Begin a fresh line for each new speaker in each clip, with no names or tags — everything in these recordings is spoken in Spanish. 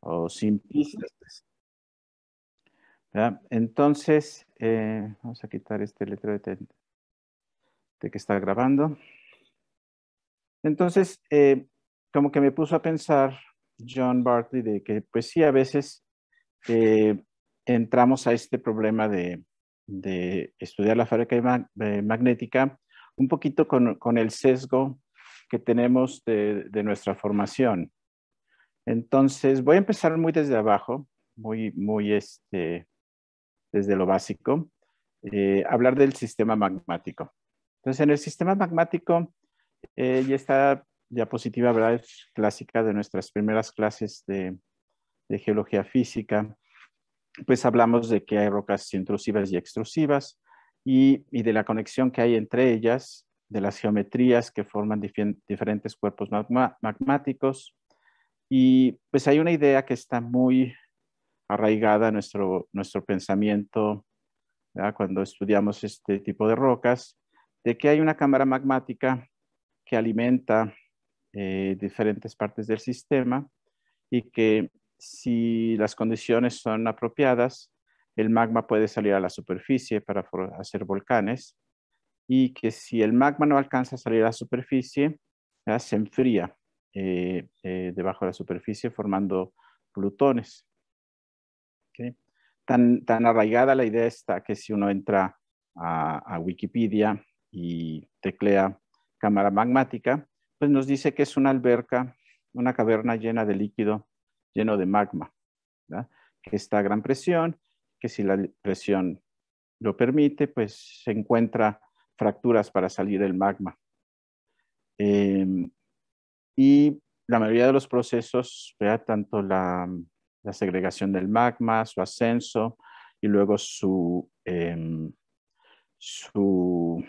o sin pistas Entonces, eh, vamos a quitar este letrero de, que está grabando. Entonces, eh, como que me puso a pensar John Bartley de que, pues sí, a veces eh, entramos a este problema de, estudiar la fábrica magnética un poquito con, el sesgo que tenemos de, de nuestra formación. Entonces, voy a empezar muy desde abajo, muy, muy este, desde lo básico, eh, hablar del sistema magmático. Entonces, en el sistema magmático, y eh, ya diapositiva Es clásica de nuestras primeras clases de, geología física, pues hablamos de que hay rocas intrusivas y extrusivas y, de la conexión que hay entre ellas, de las geometrías que forman diferentes cuerpos magmáticos, y pues hay una idea que está muy arraigada en nuestro, nuestro pensamiento cuando estudiamos este tipo de rocas, de que hay una cámara magmática que alimenta eh, diferentes partes del sistema y que si las condiciones son apropiadas, el magma puede salir a la superficie para hacer volcanes y que si el magma no alcanza a salir a la superficie, se enfría eh, eh, debajo de la superficie formando plutones. Tan, arraigada la idea está que si uno entra a, Wikipedia y teclea cámara magmática, pues nos dice que es una alberca, una caverna llena de líquido, lleno de magma, que está a gran presión, que si la presión lo permite, pues se encuentra fracturas para salir el magma. Eh, y la mayoría de los procesos, ¿vea? tanto la, segregación del magma, su ascenso y luego su, em, su,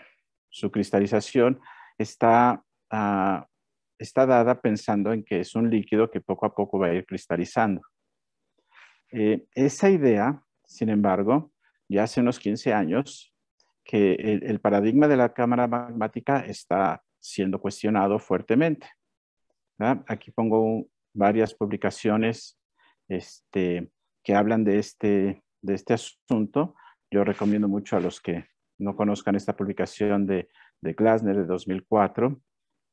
cristalización, ah, está, dada pensando en que es un líquido que poco a poco va a ir cristalizando. Eh, esa idea, sin embargo, ya hace unos 15 años, que el paradigma de la cámara magmática está siendo cuestionado fuertemente. Aquí pongo varias publicaciones este, que hablan de este, de este asunto. Yo recomiendo mucho a los que no conozcan esta publicación de, de Glasner de 2004,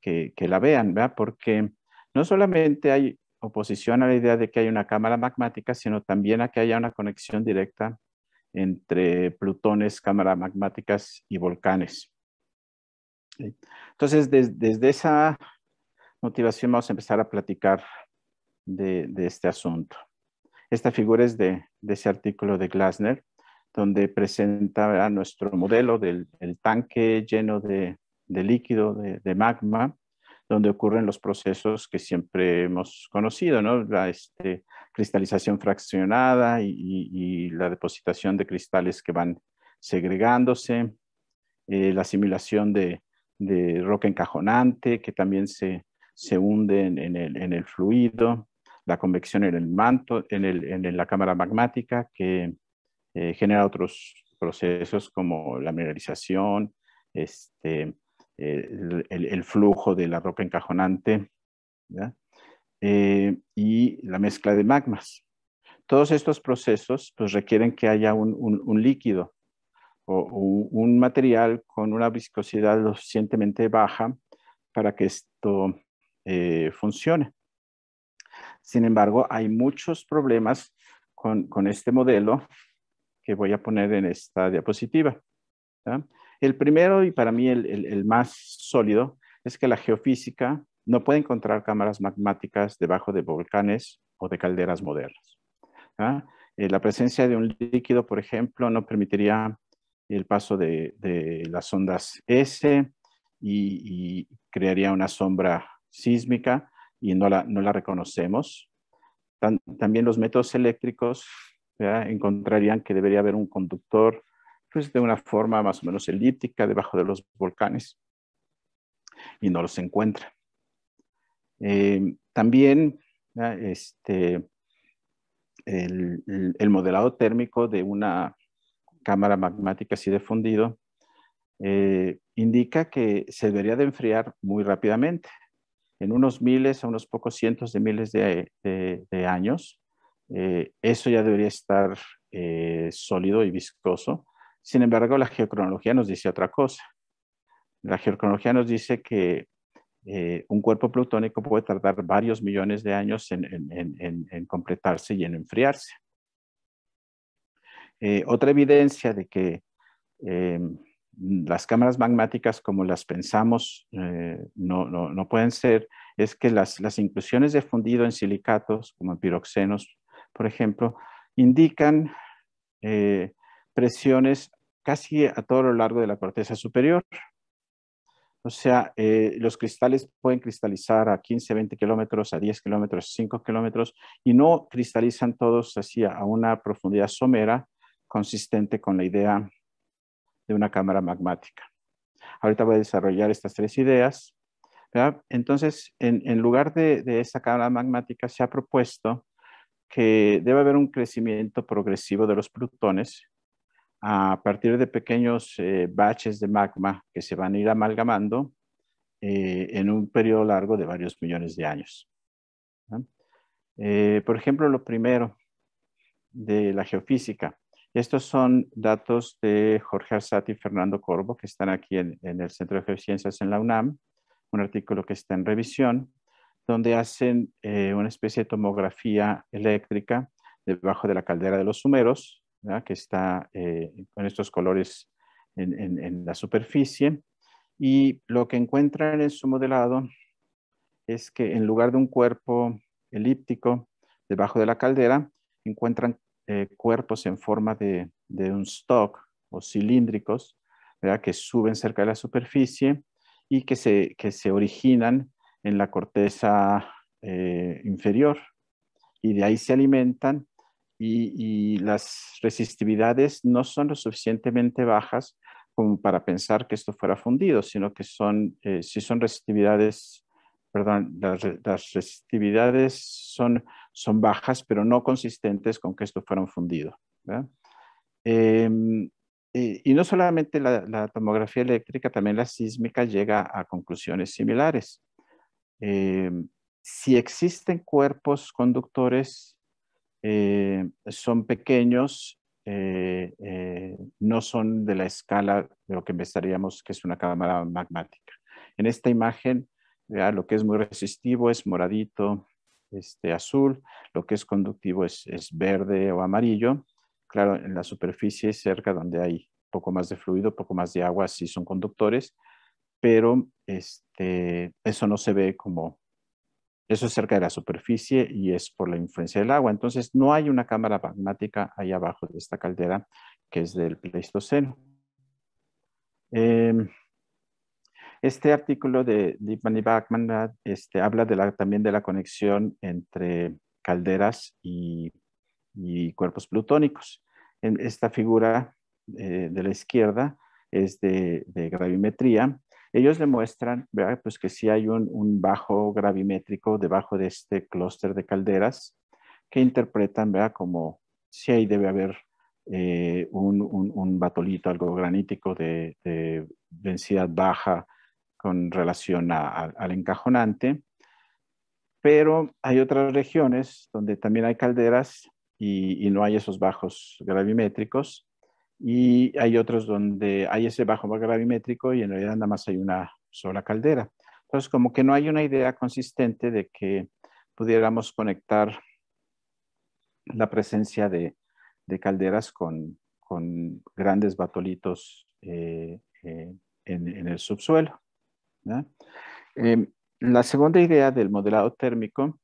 que, que la vean, porque no solamente hay oposición a la idea de que hay una cámara magmática, sino también a que haya una conexión directa entre plutones, cámaras magmáticas y volcanes. Entonces, desde esa motivación vamos a empezar a platicar de, este asunto. Esta figura es de, ese artículo de Glasner, donde presenta nuestro modelo del, tanque lleno de, líquido, de, magma, donde ocurren los procesos que siempre hemos conocido, la este, cristalización fraccionada y, la depositación de cristales que van segregándose, eh, la asimilación de roca encajonante, que también se, se hunde en, el, en el, fluido, la convección en el manto, en, el, en la cámara magmática que eh, genera otros procesos como la mineralización, este, eh, el, flujo de la roca encajonante eh, y la mezcla de magmas. Todos estos procesos pues, requieren que haya un, un, un líquido o un material con una viscosidad lo suficientemente baja para que esto eh, funcione. Sin embargo, hay muchos problemas con, con, este modelo que voy a poner en esta diapositiva. El primero y para mí el, el, más sólido es que la geofísica no puede encontrar cámaras magmáticas debajo de volcanes o de calderas modernas. Eh, la presencia de un líquido, por ejemplo, no permitiría el paso de, de las ondas S y, crearía una sombra sísmica y no la, no la reconocemos. también los métodos eléctricos encontrarían que debería haber un conductor pues, de una forma más o menos elíptica debajo de los volcanes y no los encuentra. Eh, también este, el, modelado térmico de una cámara magmática así de fundido eh, indica que se debería de enfriar muy rápidamente en unos miles a unos pocos cientos de miles de, años, eh, eso ya debería estar eh, sólido y viscoso. Sin embargo, la geocronología nos dice otra cosa. La geocronología nos dice que eh, un cuerpo plutónico puede tardar varios millones de años en completarse y en enfriarse. otra evidencia de que em, Mm, las cámaras magmáticas como las pensamos eh, no, pueden ser, es que las, inclusiones de fundido en silicatos, como en piroxenos, por ejemplo, indican eh, presiones casi a todo lo largo de la corteza superior. O sea, eh, los cristales pueden cristalizar a 15, 20 kilómetros, a 10 kilómetros, 5 kilómetros, y no cristalizan todos así a una profundidad somera consistente con la idea de una cámara magmática. Ahorita voy a desarrollar estas tres ideas. Entonces, en, lugar de, de, esa cámara magmática, se ha propuesto que debe haber un crecimiento progresivo de los plutones a partir de pequeños eh, baches de magma que se van a ir amalgamando eh, en un periodo largo de varios millones de años. Eh, por ejemplo, lo primero de la geofísica, estos son datos de Jorge Arsati y Fernando Corbo, que están aquí en, el Centro de Ciencias en la UNAM, un artículo que está en revisión, donde hacen eh, una especie de tomografía eléctrica debajo de la caldera de los Sumeros, que está eh, con estos colores en la superficie. Y lo que encuentran en su modelado es que en lugar de un cuerpo elíptico debajo de la caldera, encuentran eh, cuerpos en forma de, un stock o cilíndricos, que suben cerca de la superficie y que se, originan en la corteza eh, inferior. Y de ahí se alimentan y, las resistividades no son lo suficientemente bajas como para pensar que esto fuera fundido, sino que son, eh, si son resistividades, perdón, las resistividades son son bajas, pero no consistentes con que esto fuera fundidos. Em, y, no solamente la, tomografía eléctrica, también la sísmica llega a conclusiones similares. Em, si existen cuerpos conductores, eh, son pequeños, eh, eh, no son de la escala de lo que empezaríamos, que es una cámara magmática. En esta imagen, lo que es muy resistivo es moradito, este, azul, lo que es conductivo es, es, verde o amarillo. Claro, en la superficie cerca donde hay poco más de fluido, poco más de agua, sí son conductores, pero este, eso no se ve como, eso es cerca de la superficie y es por la influencia del agua. Entonces, no hay una cámara magmática ahí abajo de esta caldera que es del Pleistoceno. Eh, este artículo de Deepman y este, habla también de la conexión entre calderas y, cuerpos plutónicos. En esta figura eh, de la izquierda es de, gravimetría. Ellos demuestran Pues que si hay un, bajo gravimétrico debajo de este clúster de calderas que interpretan como si ahí debe haber eh, un, batolito, algo granítico de densidad baja, con relación al encajonante, pero hay otras regiones donde también hay calderas y, no hay esos bajos gravimétricos y hay otros donde hay ese bajo gravimétrico y en realidad nada más hay una sola caldera. Entonces, como que no hay una idea consistente de que pudiéramos conectar la presencia de, calderas con, grandes batolitos eh, eh, en el subsuelo. Em, la segunda idea del modelado térmico,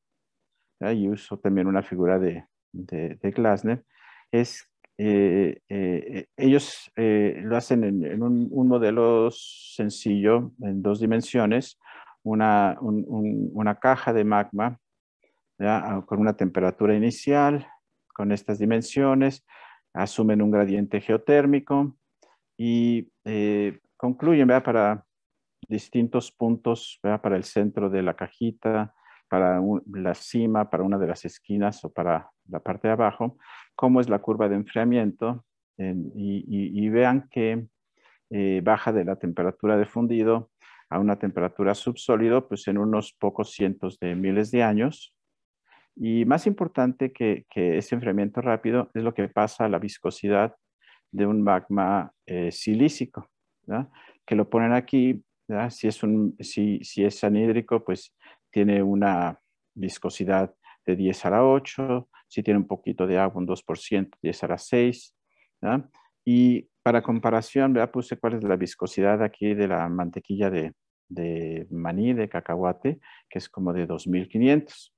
y uso también una figura de, de, Glasner, es eh, eh, ellos eh, lo hacen en, un, modelo sencillo en dos dimensiones, una, caja de magma ah, con una temperatura inicial, con estas dimensiones, asumen un gradiente geotérmico y concluyen para distintos puntos para el centro de la cajita, para la cima, para una de las esquinas o para la parte de abajo, cómo es la curva de enfriamiento y, vean que eh, baja de la temperatura de fundido a una temperatura subsólido pues en unos pocos cientos de miles de años. Y más importante que, ese enfriamiento rápido es lo que pasa a la viscosidad de un magma eh, silícico, que lo ponen aquí si, es un, anhídrico, pues tiene una viscosidad de 10 a la 8, si tiene un poquito de agua, un 2%, 10 a la 6. Y para comparación, ¿verdad? puse cuál es la viscosidad aquí de la mantequilla de, maní, de cacahuate, que es como de 2500.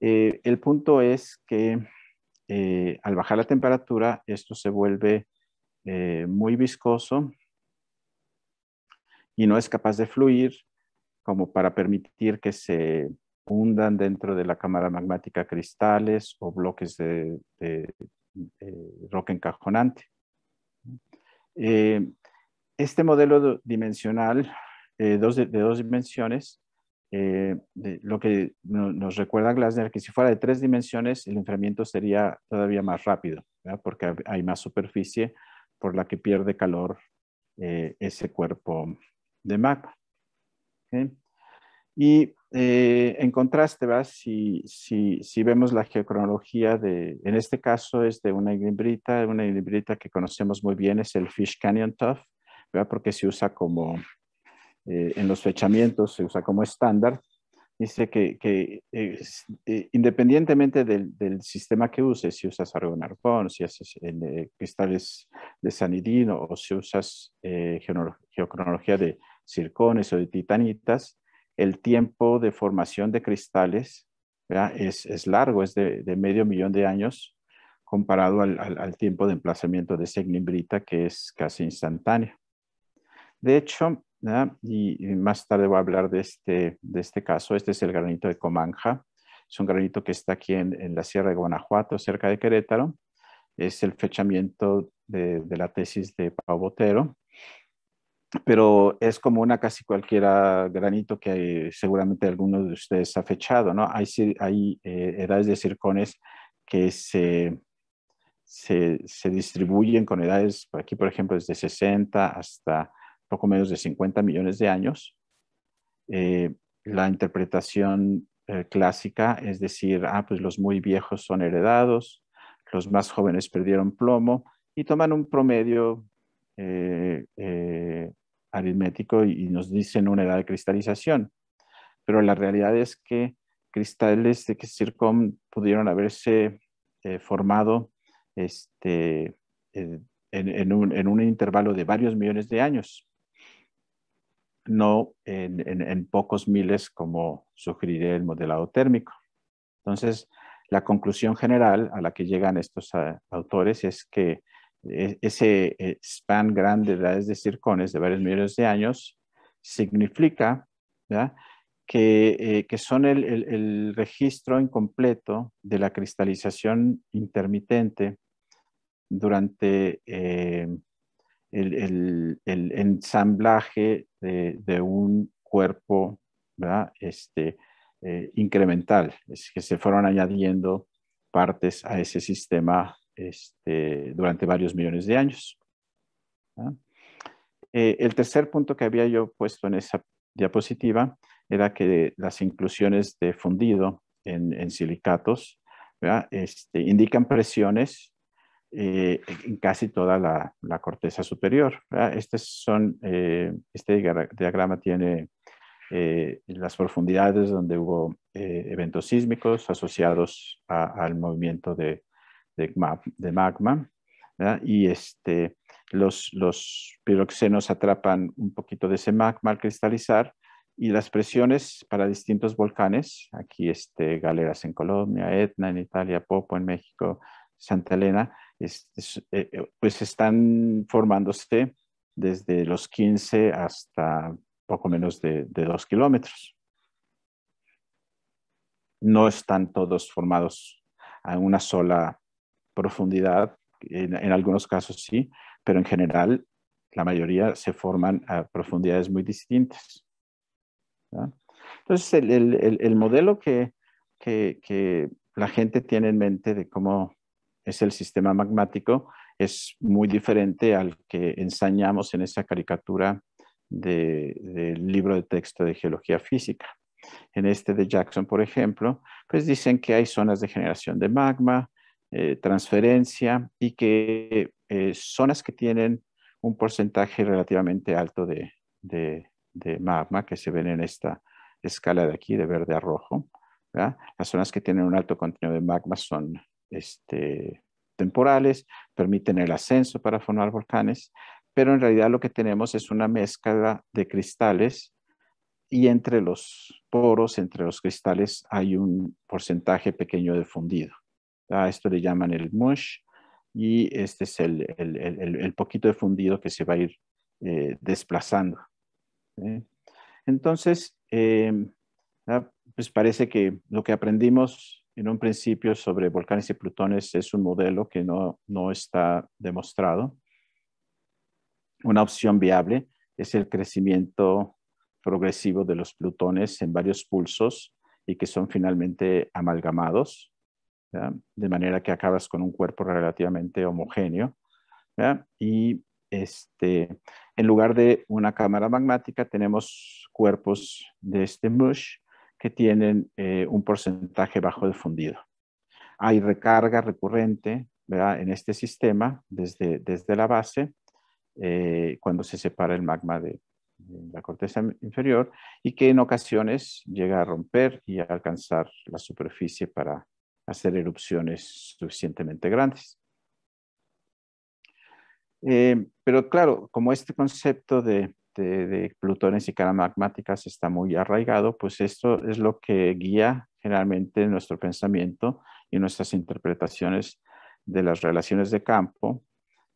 Eh, el punto es que eh, al bajar la temperatura, esto se vuelve eh, muy viscoso y no es capaz de fluir como para permitir que se hundan dentro de la cámara magmática cristales o bloques de, roca encajonante. Eh, este modelo dimensional eh, de, dos dimensiones, eh, lo que nos recuerda Glasner, que si fuera de tres dimensiones el enfriamiento sería todavía más rápido, porque hay más superficie por la que pierde calor ese cuerpo de mapa. Y eh, en contraste, si, si, si, vemos la geocronología de, en este caso es de una librita una librita que conocemos muy bien es el Fish Canyon Tuff, ¿verdad? porque se usa como, eh, en los fechamientos se usa como estándar. Dice que, que eh, independientemente del, del, sistema que uses, si usas argonarbón, si haces cristales de sanidino o si usas geocronología de circones o de titanitas, el tiempo de formación de cristales es, largo, es de, medio millón de años comparado al, tiempo de emplazamiento de Segnimbrita, que es casi instantáneo. De hecho, y, más tarde voy a hablar de este, de este caso, este es el granito de Comanja, es un granito que está aquí en, la Sierra de Guanajuato, cerca de Querétaro, es el fechamiento de, de la tesis de Pau Botero, pero es como una casi cualquiera granito que seguramente algunos de ustedes ha fechado, ¿no? Hay, hay eh, edades de circones que se, se, se, distribuyen con edades, aquí por ejemplo, desde 60 hasta poco menos de 50 millones de años. Eh, la interpretación eh, clásica es decir, ah, pues los muy viejos son heredados, los más jóvenes perdieron plomo y toman un promedio aritmético y, nos dicen una edad de cristalización. Pero la realidad es que cristales de circón pudieron haberse eh, formado este, eh, en, un, intervalo de varios millones de años, no en, en, pocos miles como sugeriría el modelado térmico. Entonces, la conclusión general a la que llegan estos ah, autores es que e-, ese span grande de edades de circones de varios millones de años significa eh, Que, son el, registro incompleto de la cristalización intermitente durante eh, el, ensamblaje de, un cuerpo Este, eh, incremental, es que se fueron añadiendo partes a ese sistema este, durante varios millones de años. Eh, el tercer punto que había yo puesto en esa diapositiva era que las inclusiones de fundido en, silicatos este, indican presiones eh, en casi toda la, corteza superior. Estos son, eh, este diagrama tiene las profundidades donde hubo eventos sísmicos asociados al movimiento de, de, magma, y este, los, los piroxenos atrapan un poquito de ese magma al cristalizar, y las presiones para distintos volcanes, aquí este, Galeras en Colombia, Etna en Italia, Popo en México, Santa Elena, este, eh, eh, pues están formándose desde los 15 hasta poco menos de, 2 kilómetros. No están todos formados en una sola profundidad, en, algunos casos sí, pero en general la mayoría se forman a profundidades muy distintas. Entonces, el, el, modelo que, que, la gente tiene en mente de cómo es el sistema magmático es muy diferente al que ensañamos en esa caricatura del libro de texto de geología física. En este de Jackson, por ejemplo, pues dicen que hay zonas de generación de magma, eh, transferencia y que eh, zonas que tienen un porcentaje relativamente alto de, magma que se ven en esta escala de aquí de verde a rojo. Las zonas que tienen un alto contenido de magma son este, temporales, permiten el ascenso para formar volcanes, pero en realidad lo que tenemos es una mezcla de cristales y entre los poros, entre los cristales, hay un porcentaje pequeño de fundido esto le llaman el mush y este es el, poquito de fundido que se va a ir eh, desplazando. Entonces, em, ah, pues parece que lo que aprendimos en un principio sobre volcanes y plutones es un modelo que no, no está demostrado. Una opción viable es el crecimiento progresivo de los plutones en varios pulsos y que son finalmente amalgamados de manera que acabas con un cuerpo relativamente homogéneo. Y este, en lugar de una cámara magmática, tenemos cuerpos de este mush que tienen eh, un porcentaje bajo de fundido. Hay recarga recurrente en este sistema desde, desde la base eh, cuando se separa el magma de, la corteza inferior y que en ocasiones llega a romper y alcanzar la superficie para hacer erupciones suficientemente grandes. Eh, pero claro, como este concepto de, de, plutones y cara magmáticas está muy arraigado, pues esto es lo que guía generalmente nuestro pensamiento y nuestras interpretaciones de las relaciones de campo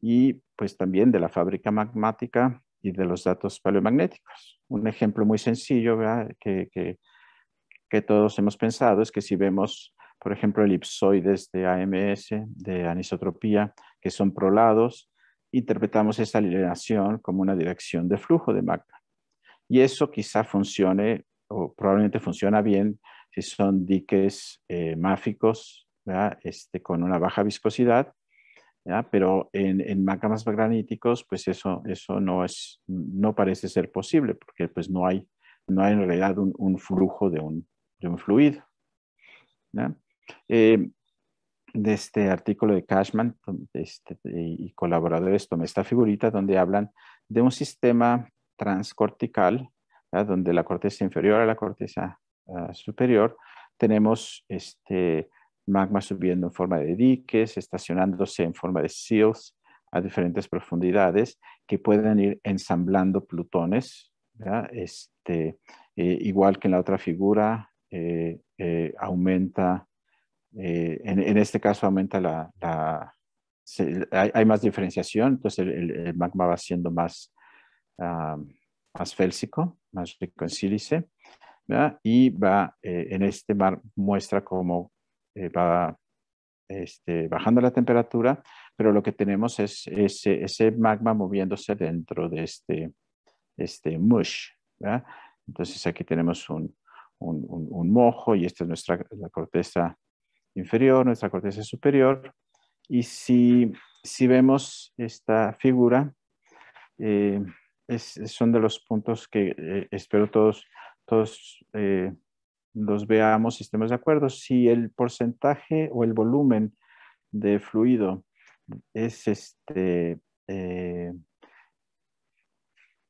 y pues también de la fábrica magmática y de los datos paleomagnéticos. Un ejemplo muy sencillo que, que, todos hemos pensado es que si vemos por ejemplo, elipsoides de AMS, de anisotropía, que son prolados, interpretamos esa alineación como una dirección de flujo de magma. Y eso quizá funcione, o probablemente funciona bien, si son diques eh, máficos, este, con una baja viscosidad, pero en, en magmas graníticos, pues eso, eso no, es, no parece ser posible, porque pues no hay, no hay en realidad un, flujo de un, de un fluido. ¿verdad? Eh, de este artículo de Cashman este, y colaboradores tomé esta figurita donde hablan de un sistema transcortical, donde la corteza inferior a la corteza ah, superior tenemos este magma subiendo en forma de diques, estacionándose en forma de seals a diferentes profundidades que pueden ir ensamblando plutones, este, eh, igual que en la otra figura, eh, aumenta eh, en, este caso aumenta la, hay, más diferenciación, entonces el, magma va siendo más, ah, más félsico, más rico en sílice, ¿verdad? y va eh, en este mar muestra cómo eh, va este, bajando la temperatura, pero lo que tenemos es ese, magma moviéndose dentro de este, este mush. ¿verdad? Entonces aquí tenemos un, un, mojo y esta es nuestra la corteza inferior, nuestra corteza superior. Y si, vemos esta figura, eh, son de los puntos que eh, espero todos, todos eh, los veamos y estemos de acuerdo. Si el porcentaje o el volumen de fluido es este,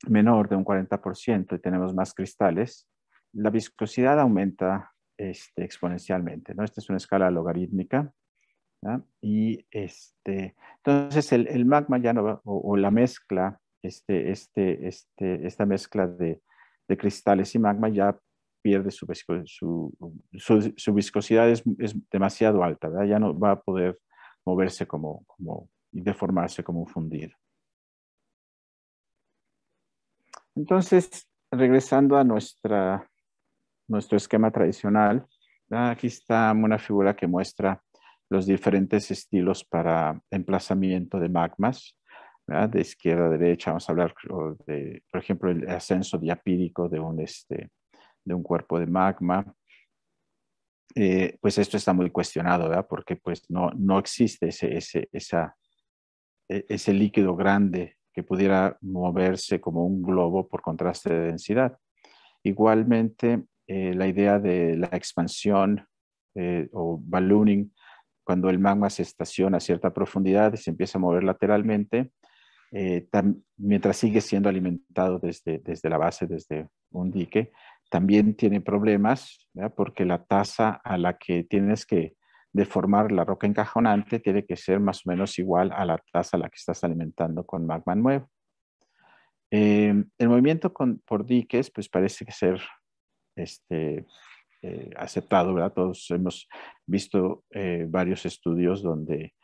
menor de un 40% y tenemos más cristales, la viscosidad aumenta este, exponencialmente. ¿no? Esta es una escala logarítmica. Y este, entonces el, magma ya no va, o, la mezcla, este, esta mezcla de, cristales y magma ya pierde su, viscosidad, es, demasiado alta, ya no va a poder moverse como, como, y deformarse como un Entonces, regresando a nuestra nuestro esquema tradicional. Ah, aquí está una figura que muestra los diferentes estilos para emplazamiento de magmas. De izquierda a derecha vamos a hablar de, por ejemplo, el ascenso diapídico de un, este, de un cuerpo de magma. Eh, pues esto está muy cuestionado, Porque pues no, no existe ese, esa, e, ese líquido grande que pudiera moverse como un globo por contraste de densidad. Igualmente, eh, la idea de la expansión eh, o ballooning, cuando el magma se estaciona a cierta profundidad y se empieza a mover lateralmente, eh, mientras sigue siendo alimentado desde, desde la base, desde un dique, también tiene problemas, porque la tasa a la que tienes que deformar la roca encajonante tiene que ser más o menos igual a la tasa a la que estás alimentando con magma nuevo. el movimiento por diques, pues parece que ser este, eh, aceptado, ¿verdad? Todos hemos visto eh, varios estudios donde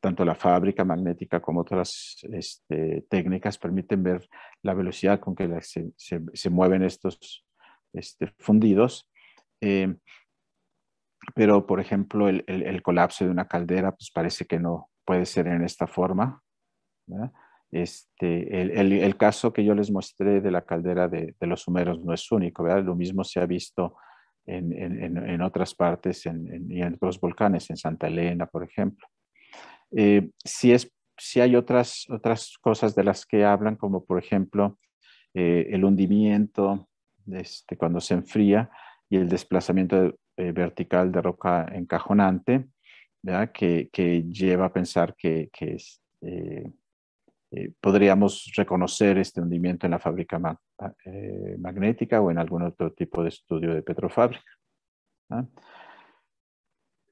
tanto la fábrica magnética como otras este, técnicas permiten ver la velocidad con que se, mueven estos este, fundidos. Eh, pero, por ejemplo, el, colapso de una caldera, pues parece que no puede ser en esta forma. ¿verdad? Este, el, caso que yo les mostré de la caldera de, los sumeros no es único, ¿verdad? Lo mismo se ha visto en, otras partes y en, otros volcanes, en Santa Elena, por ejemplo. Eh, si, es, si hay otras, otras cosas de las que hablan, como por ejemplo eh, el hundimiento este, cuando se enfría y el desplazamiento eh, vertical de roca encajonante, ¿verdad? Que, lleva a pensar que, que es, eh, podríamos reconocer este hundimiento en la fábrica ah, eh, magnética o en algún otro tipo de estudio de petrofábrica.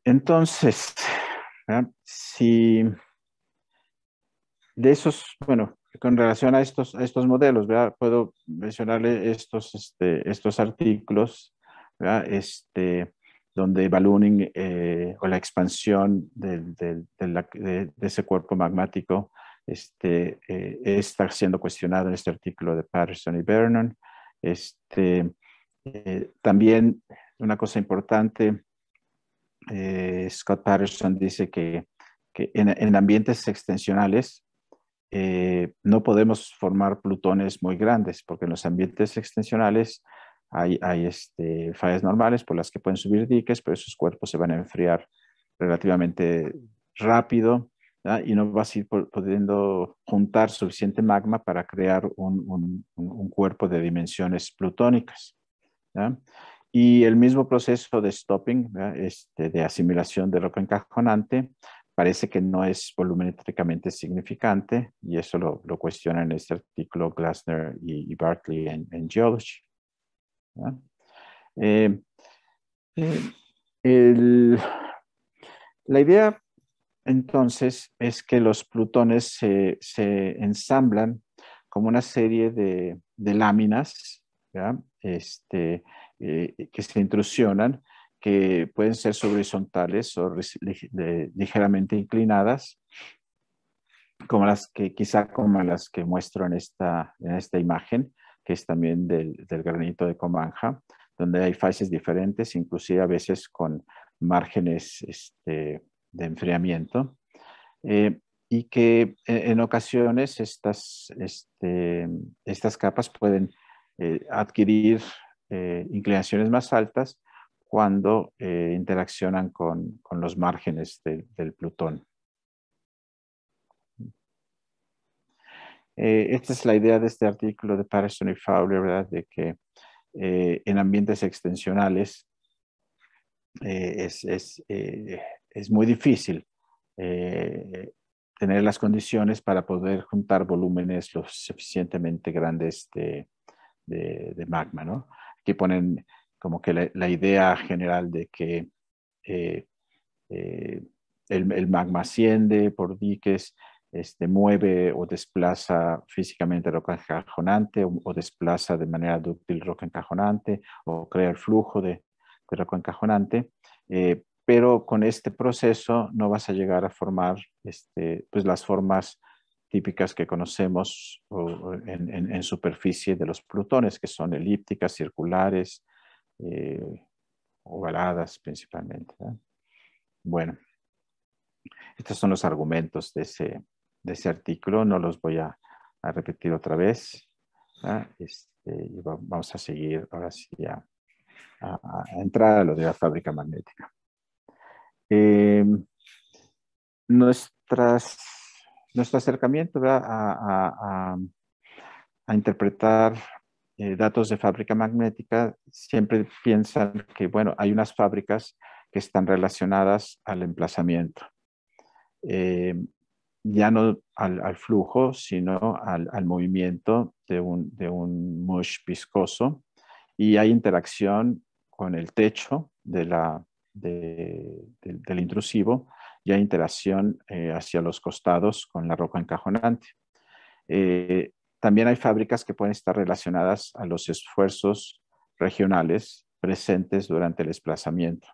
Entonces, si de esos, bueno, con relación a estos, modelos, puedo mencionarle estos, este, artículos este, donde Ballooning eh, o la expansión de, de, ese cuerpo magmático este, eh, está siendo cuestionado en este artículo de Patterson y Vernon. Este, eh, también una cosa importante, eh, Scott Patterson dice que, en, ambientes extensionales no podemos formar plutones muy grandes, porque en los ambientes extensionales hay, este, fallas normales por las que pueden subir diques, pero esos cuerpos se van a enfriar relativamente rápido y no vas a ir pudiendo juntar suficiente magma para crear un, un, cuerpo de dimensiones plutónicas. Y el mismo proceso de stopping, este, de asimilación de roca encajonante, parece que no es volumétricamente significante y eso lo, lo cuestionan en este artículo Glassner y, Bartley en, en Geology. Eh, la idea entonces es que los plutones se, ensamblan como una serie de, láminas este, eh, que se intrusionan, que pueden ser horizontales o ligeramente inclinadas, como las que quizá como las que muestro en esta, en esta imagen, que es también del, granito de Comanja, donde hay fases diferentes, inclusive a veces con márgenes este, de enfriamiento eh, y que eh, en ocasiones estas, este, capas pueden eh, adquirir inclinaciones más altas cuando interaccionan con, los márgenes del Plutón. esta es la idea de este artículo de Patterson y Fowler, ¿verdad? de que en ambientes extensionales es, es muy difícil eh, tener las condiciones para poder juntar volúmenes lo suficientemente grandes de, magma. ¿no? Aquí ponen como que la, idea general de que eh, eh, el, magma asciende por diques, este, mueve o desplaza físicamente roca encajonante o, desplaza de manera dúctil roca encajonante o crea el flujo de, de roca encajonante pero con este proceso no vas a llegar a formar este, pues las formas típicas que conocemos en, superficie de los plutones, que son elípticas, circulares, eh, ovaladas principalmente. Bueno, estos son los argumentos de ese, artículo, no los voy a, repetir otra vez. Este, vamos a seguir ahora sí a entrar a lo de la fábrica magnética. Eh, nuestras, nuestro acercamiento a, a, interpretar eh, datos de fábrica magnética siempre piensan que, bueno, hay unas fábricas que están relacionadas al emplazamiento. Eh, ya no al, flujo, sino al, movimiento de un, de un mush viscoso y hay interacción con el techo de la, del intrusivo y hay interacción eh, hacia los costados con la roca encajonante. Eh, también hay fábricas que pueden estar relacionadas a los esfuerzos regionales presentes durante el desplazamiento,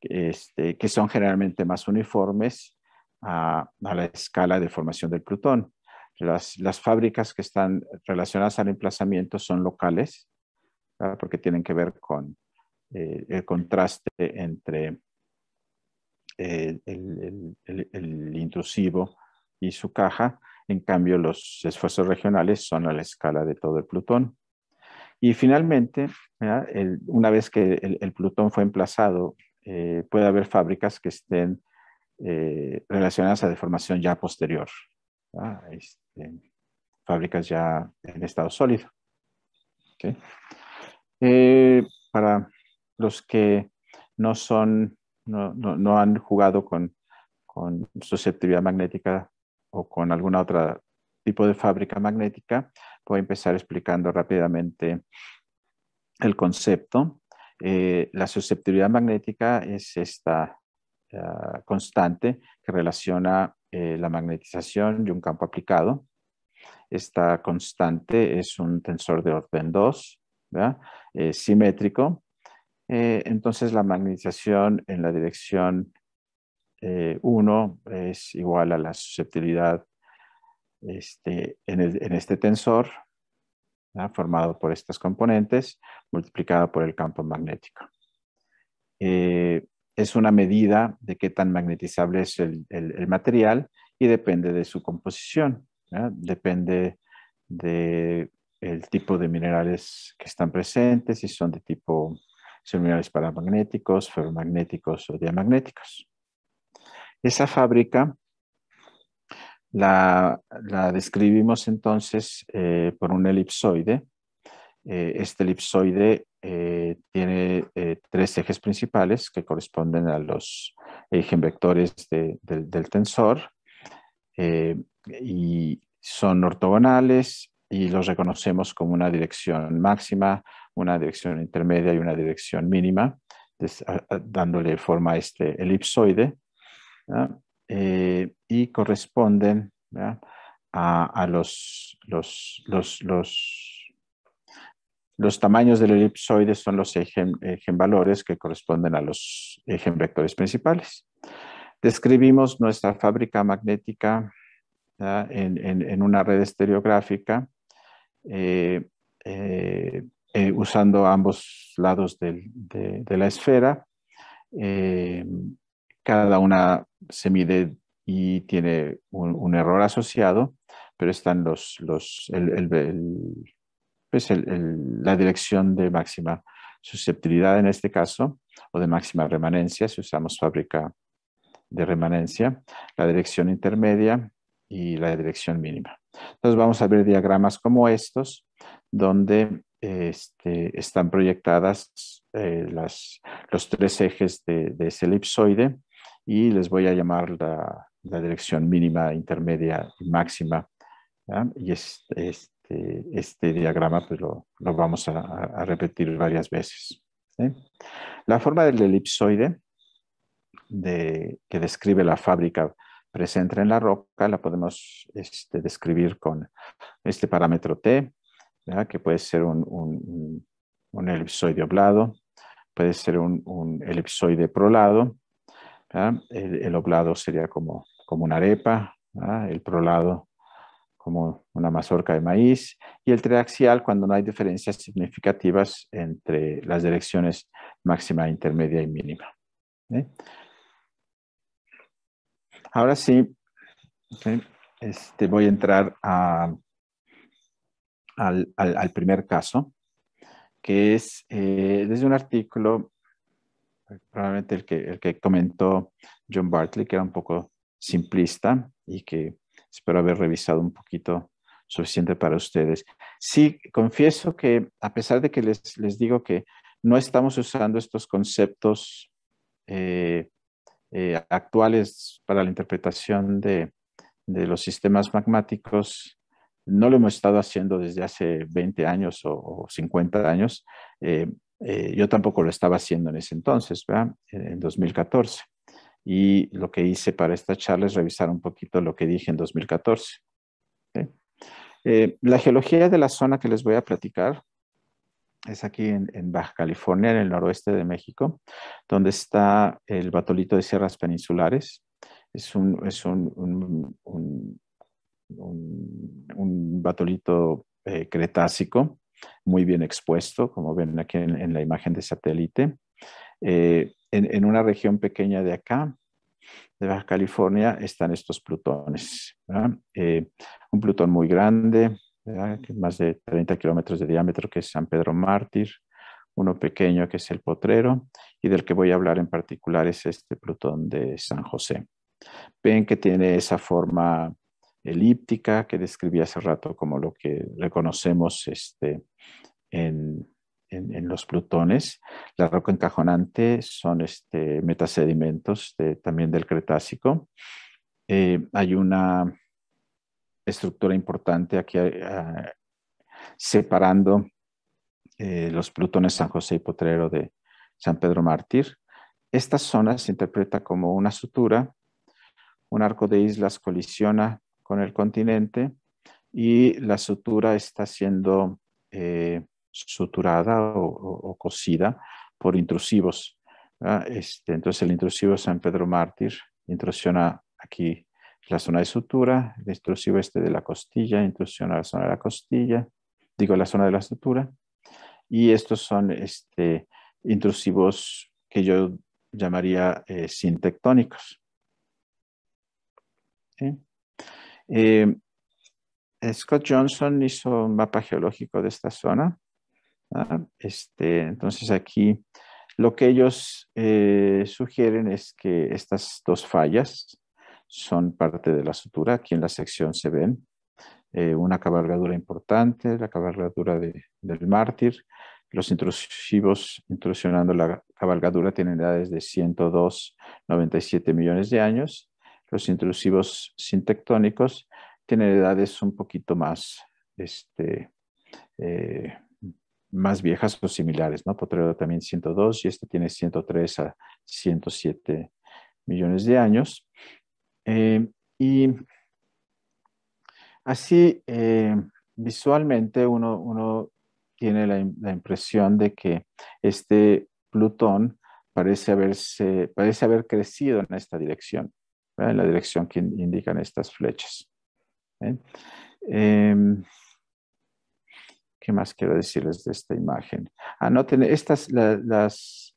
este, que son generalmente más uniformes a, la escala de formación del plutón. Las, fábricas que están relacionadas al emplazamiento son locales, porque tienen que ver con eh, el contraste entre eh, el, intrusivo y su caja. En cambio, los esfuerzos regionales son a la escala de todo el Plutón. Y finalmente, una vez que el, Plutón fue emplazado, eh, puede haber fábricas que estén relacionadas a deformación ya posterior, este, fábricas ya en estado sólido. ¿Okay? para los que no son, no, han jugado con, con, susceptibilidad magnética o con algún otro tipo de fábrica magnética, voy a empezar explicando rápidamente el concepto. Eh, la susceptibilidad magnética es esta eh, constante que relaciona eh, la magnetización y un campo aplicado. Esta constante es un tensor de orden 2, simétrico, eh, entonces la magnetización en la dirección 1 eh, es igual a la susceptibilidad este, en, este tensor formado por estas componentes multiplicada por el campo magnético. Eh, es una medida de qué tan magnetizable es el, material y depende de su composición. Depende del tipo de minerales que están presentes, si son de tipo minerales paramagnéticos, ferromagnéticos o diamagnéticos. Esa fábrica la, describimos entonces eh, por un elipsoide. Eh, este elipsoide eh, tiene tres ejes principales que corresponden a los eigenvectores vectores del tensor y son ortogonales y los reconocemos como una dirección máxima, una dirección intermedia y una dirección mínima, dándole forma a este elipsoide, eh, y corresponden a, los, tamaños del elipsoide son los valores que corresponden a los vectores principales. Describimos nuestra fábrica magnética en, una red estereográfica eh, eh, eh, usando ambos lados de, la esfera. cada una se mide y tiene un, error asociado, pero están los, los pues la dirección de máxima susceptibilidad en este caso, o de máxima remanencia, si usamos fábrica de remanencia, la dirección intermedia y la dirección mínima. Entonces vamos a ver diagramas como estos, donde este, están proyectadas eh, los tres ejes de, ese elipsoide y les voy a llamar la, dirección mínima, intermedia y máxima. Y este, este, diagrama pues, lo, vamos a, repetir varias veces. La forma del elipsoide que describe la fábrica presente en la roca la podemos este, describir con este parámetro T, que puede ser un, un, elipsoide oblado, puede ser un, elipsoide prolado. El, oblado sería como, una arepa, el prolado como una mazorca de maíz y el triaxial cuando no hay diferencias significativas entre las direcciones máxima, intermedia y mínima. ¿eh? Ahora sí, este, voy a entrar al, primer caso, que es eh, desde un artículo, probablemente el que, el que comentó John Bartley, que era un poco simplista y que espero haber revisado un poquito suficiente para ustedes. Sí, confieso que a pesar de que les, les digo que no estamos usando estos conceptos eh, eh, actuales para la interpretación de, los sistemas magmáticos, no lo hemos estado haciendo desde hace 20 años o, 50 años. Eh, eh, yo tampoco lo estaba haciendo en ese entonces, en 2014. Y lo que hice para esta charla es revisar un poquito lo que dije en 2014. la geología de la zona que les voy a platicar es aquí en, Baja California, en el noroeste de México, donde está el Batolito de Sierras Peninsulares. Es un, batolito eh, cretácico muy bien expuesto, como ven aquí en, la imagen de satélite. Eh, en, una región pequeña de acá, de Baja California, están estos plutones. Eh, un plutón muy grande, eh, más de 30 kilómetros de diámetro, que es San Pedro Mártir, uno pequeño que es el Potrero, y del que voy a hablar en particular es este Plutón de San José. Ven que tiene esa forma elíptica que describí hace rato como lo que reconocemos este, en, los plutones. La roca encajonante son este, metasedimentos también del Cretácico. Eh, hay una estructura importante aquí ah, separando eh, los plutones San José y Potrero de San Pedro Mártir. Esta zona se interpreta como una sutura, un arco de islas colisiona con el continente y la sutura está siendo eh, suturada o, cosida por intrusivos. Este, entonces el intrusivo San Pedro Mártir intrusiona aquí la zona de sutura, el intrusivo este de la costilla, intrusión a la zona de la costilla, digo, la zona de la sutura. Y estos son este, intrusivos que yo llamaría eh, sintectónicos. Em, Scott Johnson hizo un mapa geológico de esta zona. ¿ah? Este, entonces aquí lo que ellos eh, sugieren es que estas dos fallas, son parte de la sutura. Aquí en la sección se ven eh, una cabalgadura importante, la cabalgadura del mártir. Los intrusivos intrusionando la cabalgadura tienen edades de 102, 97 millones de años. Los intrusivos sintectónicos tienen edades un poquito más, este, eh, más viejas o similares, ¿no? Potrero también 102 y este tiene 103 a 107 millones de años. Eh, y así, eh, visualmente uno, tiene la, impresión de que este Plutón parece, haberse, parece haber crecido en esta dirección, en la dirección que indican estas flechas. ¿eh? Em, qué más quiero decirles de esta imagen? Anoten, ah, estas, las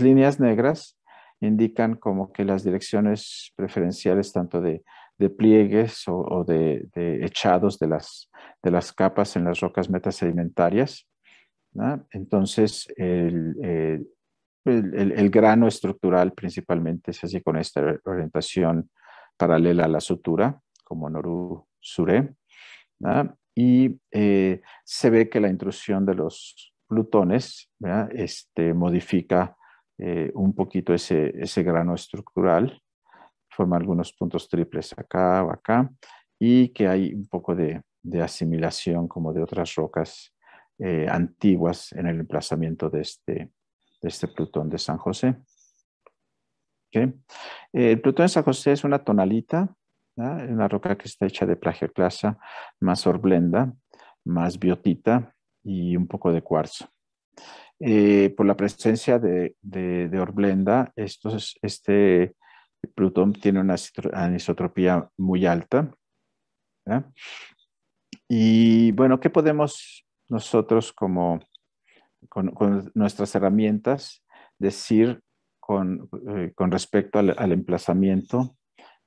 líneas negras indican como que las direcciones preferenciales tanto de, pliegues o, de, echados de las, capas en las rocas metasedimentarias. Entonces, el, grano estructural principalmente es así con esta orientación paralela a la sutura, como Noru Sure. Y eh, se ve que la intrusión de los plutones este, modifica eh, un poquito ese, ese grano estructural, forma algunos puntos triples acá o acá, y que hay un poco de, asimilación como de otras rocas eh, antiguas en el emplazamiento de este, este Plutón de San José. Eh, el Plutón de San José es una tonalita, una roca que está hecha de plagioclasa, más orblenda, más biotita y un poco de cuarzo. Eh, por la presencia de, Orblenda, este Plutón tiene una anisotropía muy alta. Y bueno, ¿qué podemos nosotros como con, nuestras herramientas decir con, eh, respecto al, emplazamiento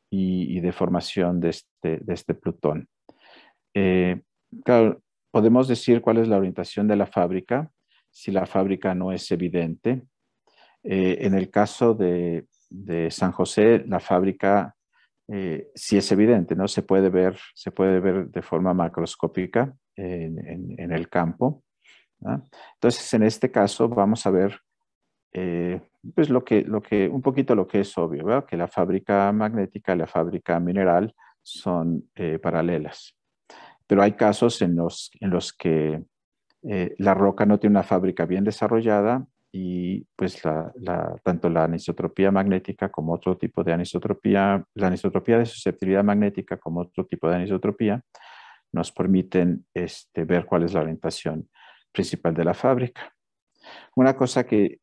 y, deformación de este, de este, Plutón? Eh, podemos decir cuál es la orientación de la fábrica, si la fábrica no es evidente. Eh, en el caso de, de, San José, la fábrica eh, sí es evidente, ¿no? Se puede ver, se puede ver de forma macroscópica en, en, el campo. Entonces, en este caso vamos a ver eh, pues lo que, lo que, un poquito lo que es obvio, que la fábrica magnética y la fábrica mineral son paralelas. Pero hay casos en los, en los que eh, la roca no tiene una fábrica bien desarrollada y pues tanto la anisotropía magnética como otro tipo de anisotropía, la anisotropía de susceptibilidad magnética como otro tipo de anisotropía nos permiten este, ver cuál es la orientación principal de la fábrica. Una cosa que,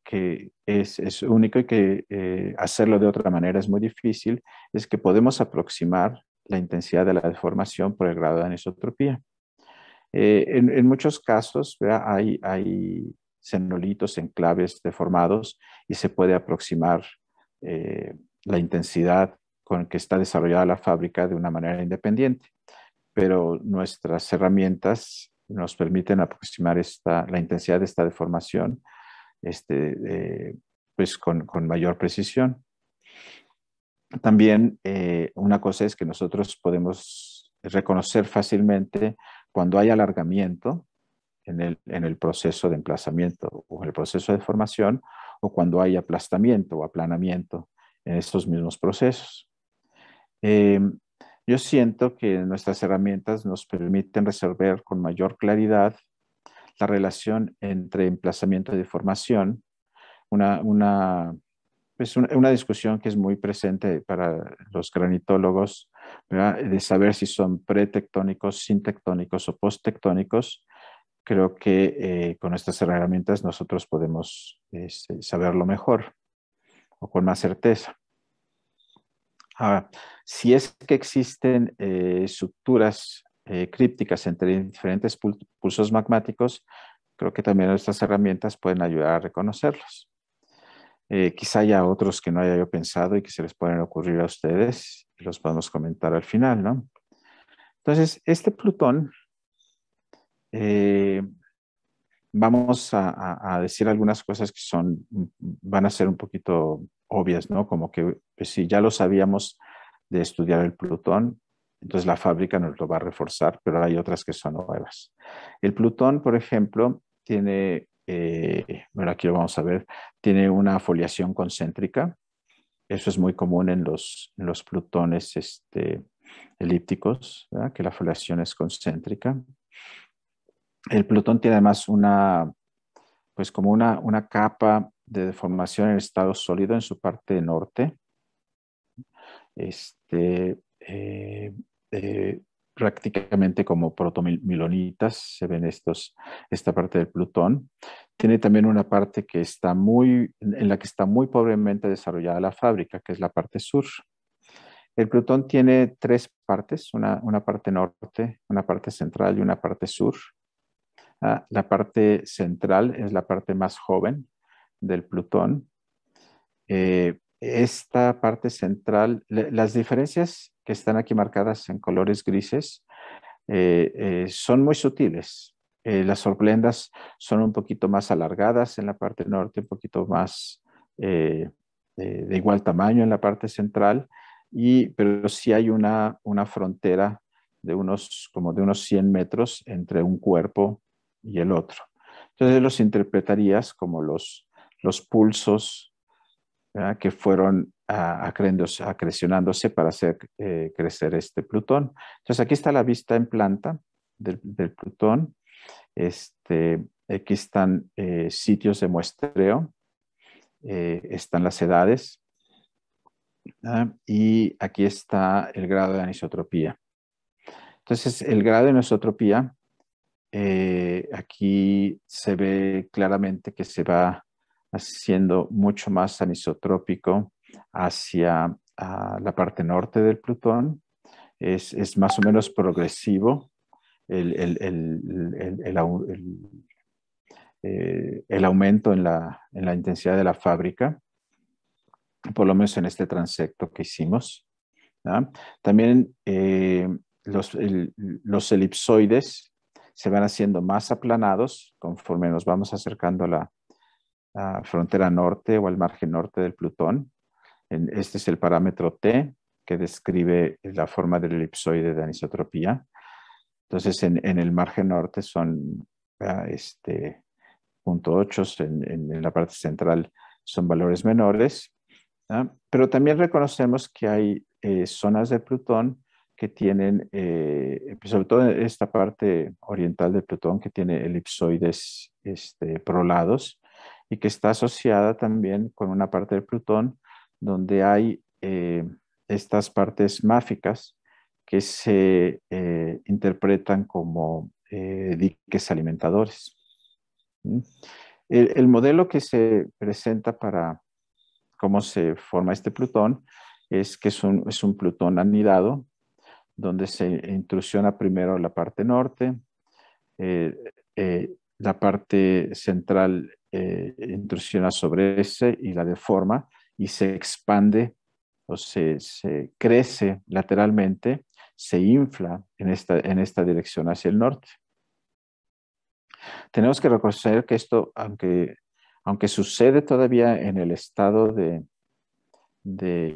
es, es única y que eh, hacerlo de otra manera es muy difícil es que podemos aproximar la intensidad de la deformación por el grado de anisotropía. Eh, en, muchos casos hay, hay en enclaves deformados y se puede aproximar eh, la intensidad con que está desarrollada la fábrica de una manera independiente. Pero nuestras herramientas nos permiten aproximar la intensidad de esta deformación este, eh, pues con, mayor precisión. También una cosa es que nosotros podemos reconocer fácilmente cuando hay alargamiento en el, proceso de emplazamiento o en el proceso de formación, o cuando hay aplastamiento o aplanamiento en estos mismos procesos. Eh, yo siento que nuestras herramientas nos permiten resolver con mayor claridad la relación entre emplazamiento y deformación, pues, una, una discusión que es muy presente para los granitólogos de saber si son pretectónicos, sintectónicos o posttectónicos, creo que eh, con estas herramientas nosotros podemos este, saberlo mejor o con más certeza. Ahora, si es que existen eh, estructuras eh, crípticas entre diferentes pulsos magmáticos, creo que también estas herramientas pueden ayudar a reconocerlos. quizá haya otros que no haya yo pensado y que se les pueden ocurrir a ustedes los podemos comentar al final, ¿no? Entonces, este Plutón, eh, vamos a, decir algunas cosas que son, van a ser un poquito obvias, ¿no? Como que pues, si ya lo sabíamos de estudiar el Plutón, entonces la fábrica nos lo va a reforzar, pero hay otras que son nuevas. El Plutón, por ejemplo, tiene, eh, bueno, aquí lo vamos a ver, tiene una foliación concéntrica, eso es muy común en los, plutones este, elípticos, que la foliación es concéntrica. El plutón tiene además una, pues como una, capa de deformación en estado sólido en su parte norte. Este, eh, eh, prácticamente como protomilonitas se ven estos, esta parte del plutón tiene también una parte que está muy, en la que está muy pobremente desarrollada la fábrica, que es la parte sur. El Plutón tiene tres partes, una, parte norte, una parte central y una parte sur. Ah, la parte central es la parte más joven del Plutón. Eh, esta parte central, las diferencias que están aquí marcadas en colores grises eh, eh, son muy sutiles, eh, las sorprendas son un poquito más alargadas en la parte norte, un poquito más eh, eh, de, igual tamaño en la parte central, y, pero sí hay una, una frontera de unos, como de unos 100 metros entre un cuerpo y el otro. Entonces los interpretarías como los, los pulsos que fueron acrecionándose para hacer crecer este Plutón. Entonces aquí está la vista en planta del, del Plutón este, aquí están eh, sitios de muestreo, eh, están las edades y aquí está el grado de anisotropía. Entonces, el grado de anisotropía, eh, aquí se ve claramente que se va haciendo mucho más anisotrópico hacia la parte norte del Plutón. es más o menos progresivo eh, el, aumento en la, intensidad de la fábrica, por lo menos en este transecto que hicimos. ¿ah? También eh, los, elipsoides se van haciendo más aplanados conforme nos vamos acercando a la frontera norte o al margen norte del Plutón. Este es el parámetro T, que describe la forma del elipsoide de anisotropía. Entonces, en, el margen norte son ah, este, 0.8, en, en, la parte central son valores menores, ¿ah? pero también reconocemos que hay eh, zonas de Plutón que tienen, eh, pues, sobre todo en esta parte oriental de Plutón, que tiene elipsoides este, prolados y que está asociada también con una parte de Plutón donde hay eh, estas partes máficas que se eh, interpretan como eh, diques alimentadores. El, modelo que se presenta para cómo se forma este Plutón es que es un, Plutón anidado, donde se intrusiona primero la parte norte, eh, la parte central intrusiona sobre ese y la deforma y se expande o se crece lateralmente se infla en esta, en esta dirección hacia el norte. Tenemos que reconocer que esto, aunque, aunque sucede todavía en el estado de,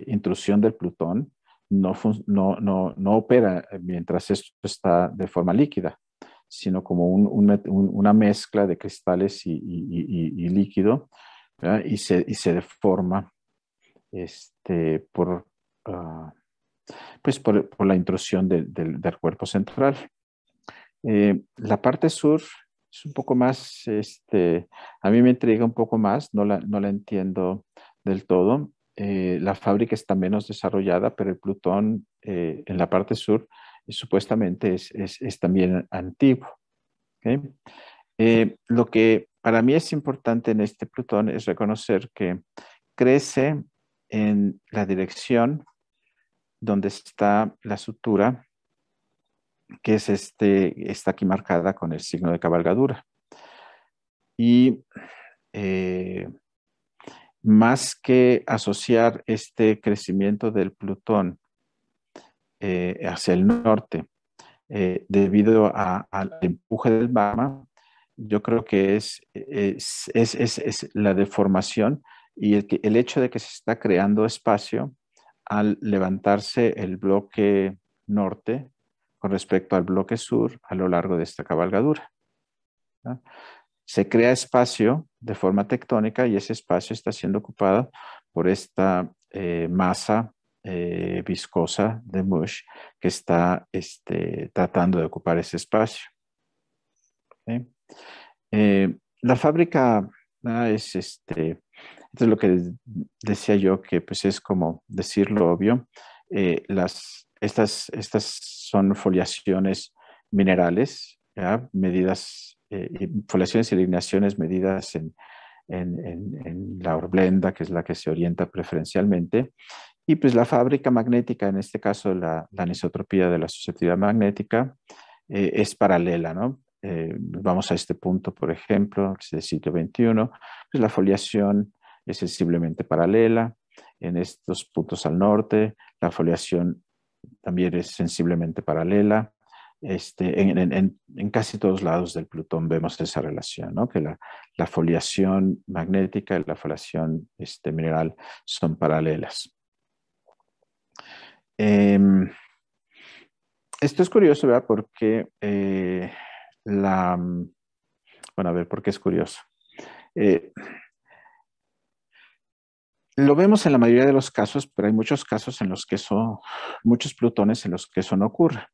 intrusión del Plutón, no, no, opera mientras esto está de forma líquida, sino como una, mezcla de cristales y, líquido y se, deforma este, por, ah, pues por, la intrusión del cuerpo central. Eh, la parte sur es un poco más, este, a mí me intriga un poco más, no la, entiendo del todo. Eh, la fábrica está menos desarrollada, pero el Plutón eh, en la parte sur supuestamente es, también antiguo. lo que para mí es importante en este Plutón es reconocer que crece en la dirección donde está la sutura, que este, está aquí marcada con el signo de cabalgadura. Y eh, más que asociar este crecimiento del Plutón eh, hacia el norte eh, debido al empuje del magma, yo creo que es, la deformación y el, hecho de que se está creando espacio al levantarse el bloque norte con respecto al bloque sur a lo largo de esta cabalgadura. Se crea espacio de forma tectónica y ese espacio está siendo ocupado por esta eh, masa eh, viscosa de mush que está este, tratando de ocupar ese espacio. Eh, la fábrica es este, es lo que decía yo, que pues es como decir lo obvio, eh, las, estas, estas son foliaciones minerales, ¿ya? medidas, eh, foliaciones y lignaciones medidas en, en, la orblenda, que es la que se orienta preferencialmente. Y pues la fábrica magnética, en este caso la, anisotropía de la susceptibilidad magnética, eh, es paralela, ¿no? vamos a este punto, por ejemplo, el sitio 21, pues la foliación es sensiblemente paralela. En estos puntos al norte, la foliación también es sensiblemente paralela. Este, en, casi todos lados del Plutón vemos esa relación, ¿no? que la, foliación magnética y la foliación este, mineral son paralelas. Em, esto es curioso, ¿verdad? Porque eh, la... Bueno, a ver, ¿por qué es curioso? Eh, lo vemos en la mayoría de los casos, pero hay muchos casos en los que son, muchos plutones en los que eso no ocurre.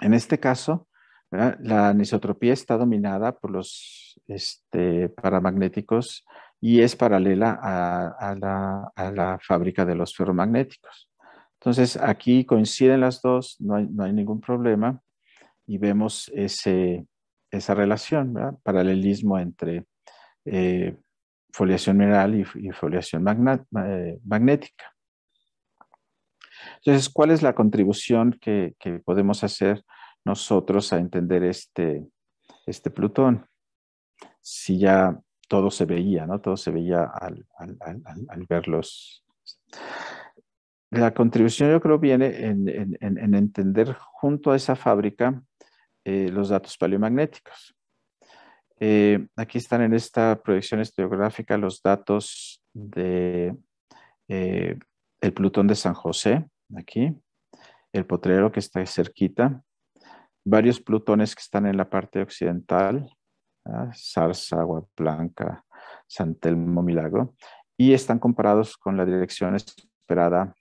En este caso, la anisotropía está dominada por los este, paramagnéticos y es paralela a, la, fábrica de los ferromagnéticos. Entonces, aquí coinciden las dos, no hay, ningún problema y vemos ese, esa relación, paralelismo entre eh, foliación mineral y, foliación eh, magnética. Entonces, ¿cuál es la contribución que, podemos hacer nosotros a entender este, este, Plutón? Si ya todo se veía, ¿no? Todo se veía al, verlos. La contribución yo creo viene en, entender junto a esa fábrica eh, los datos paleomagnéticos. Eh, aquí están en esta proyección historiográfica los datos de eh, el Plutón de San José, aquí, el Potrero que está cerquita, varios plutones que están en la parte occidental, ¿verdad? Ah, Agua Blanca, San Telmo, Milagro, y están comparados con la dirección esperada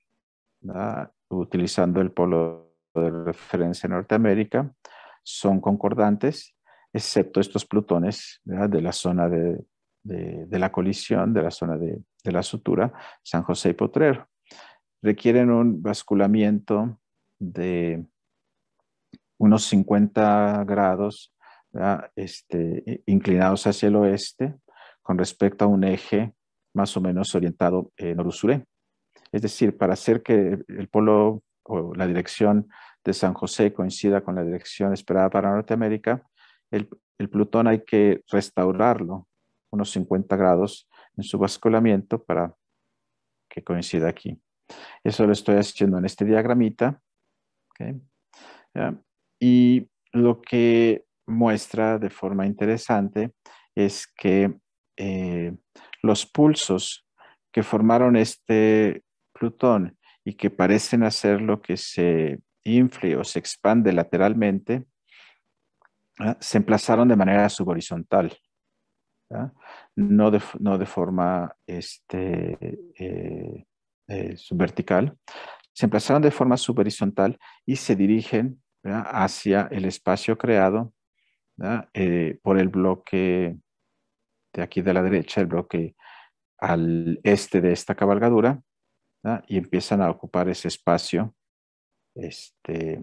ah, utilizando el polo de referencia Norteamérica, son concordantes excepto estos plutones de la zona de, la colisión, de la zona de, la sutura, San José y Potrero. Requieren un basculamiento de unos 50 grados este, inclinados hacia el oeste con respecto a un eje más o menos orientado en Es decir, para hacer que el polo o la dirección de San José coincida con la dirección esperada para Norteamérica, el, plutón hay que restaurarlo unos 50 grados en su basculamiento para que coincida aquí. Eso lo estoy haciendo en este diagramita. Y lo que muestra de forma interesante es que eh, los pulsos que formaron este Plutón y que parecen hacer lo que se infle o se expande lateralmente, se emplazaron de manera subhorizontal, no de, forma este, eh, eh, subvertical, se emplazaron de forma subhorizontal y se dirigen hacia el espacio creado eh, por el bloque de aquí de la derecha, el bloque al este de esta cabalgadura, y empiezan a ocupar ese espacio este,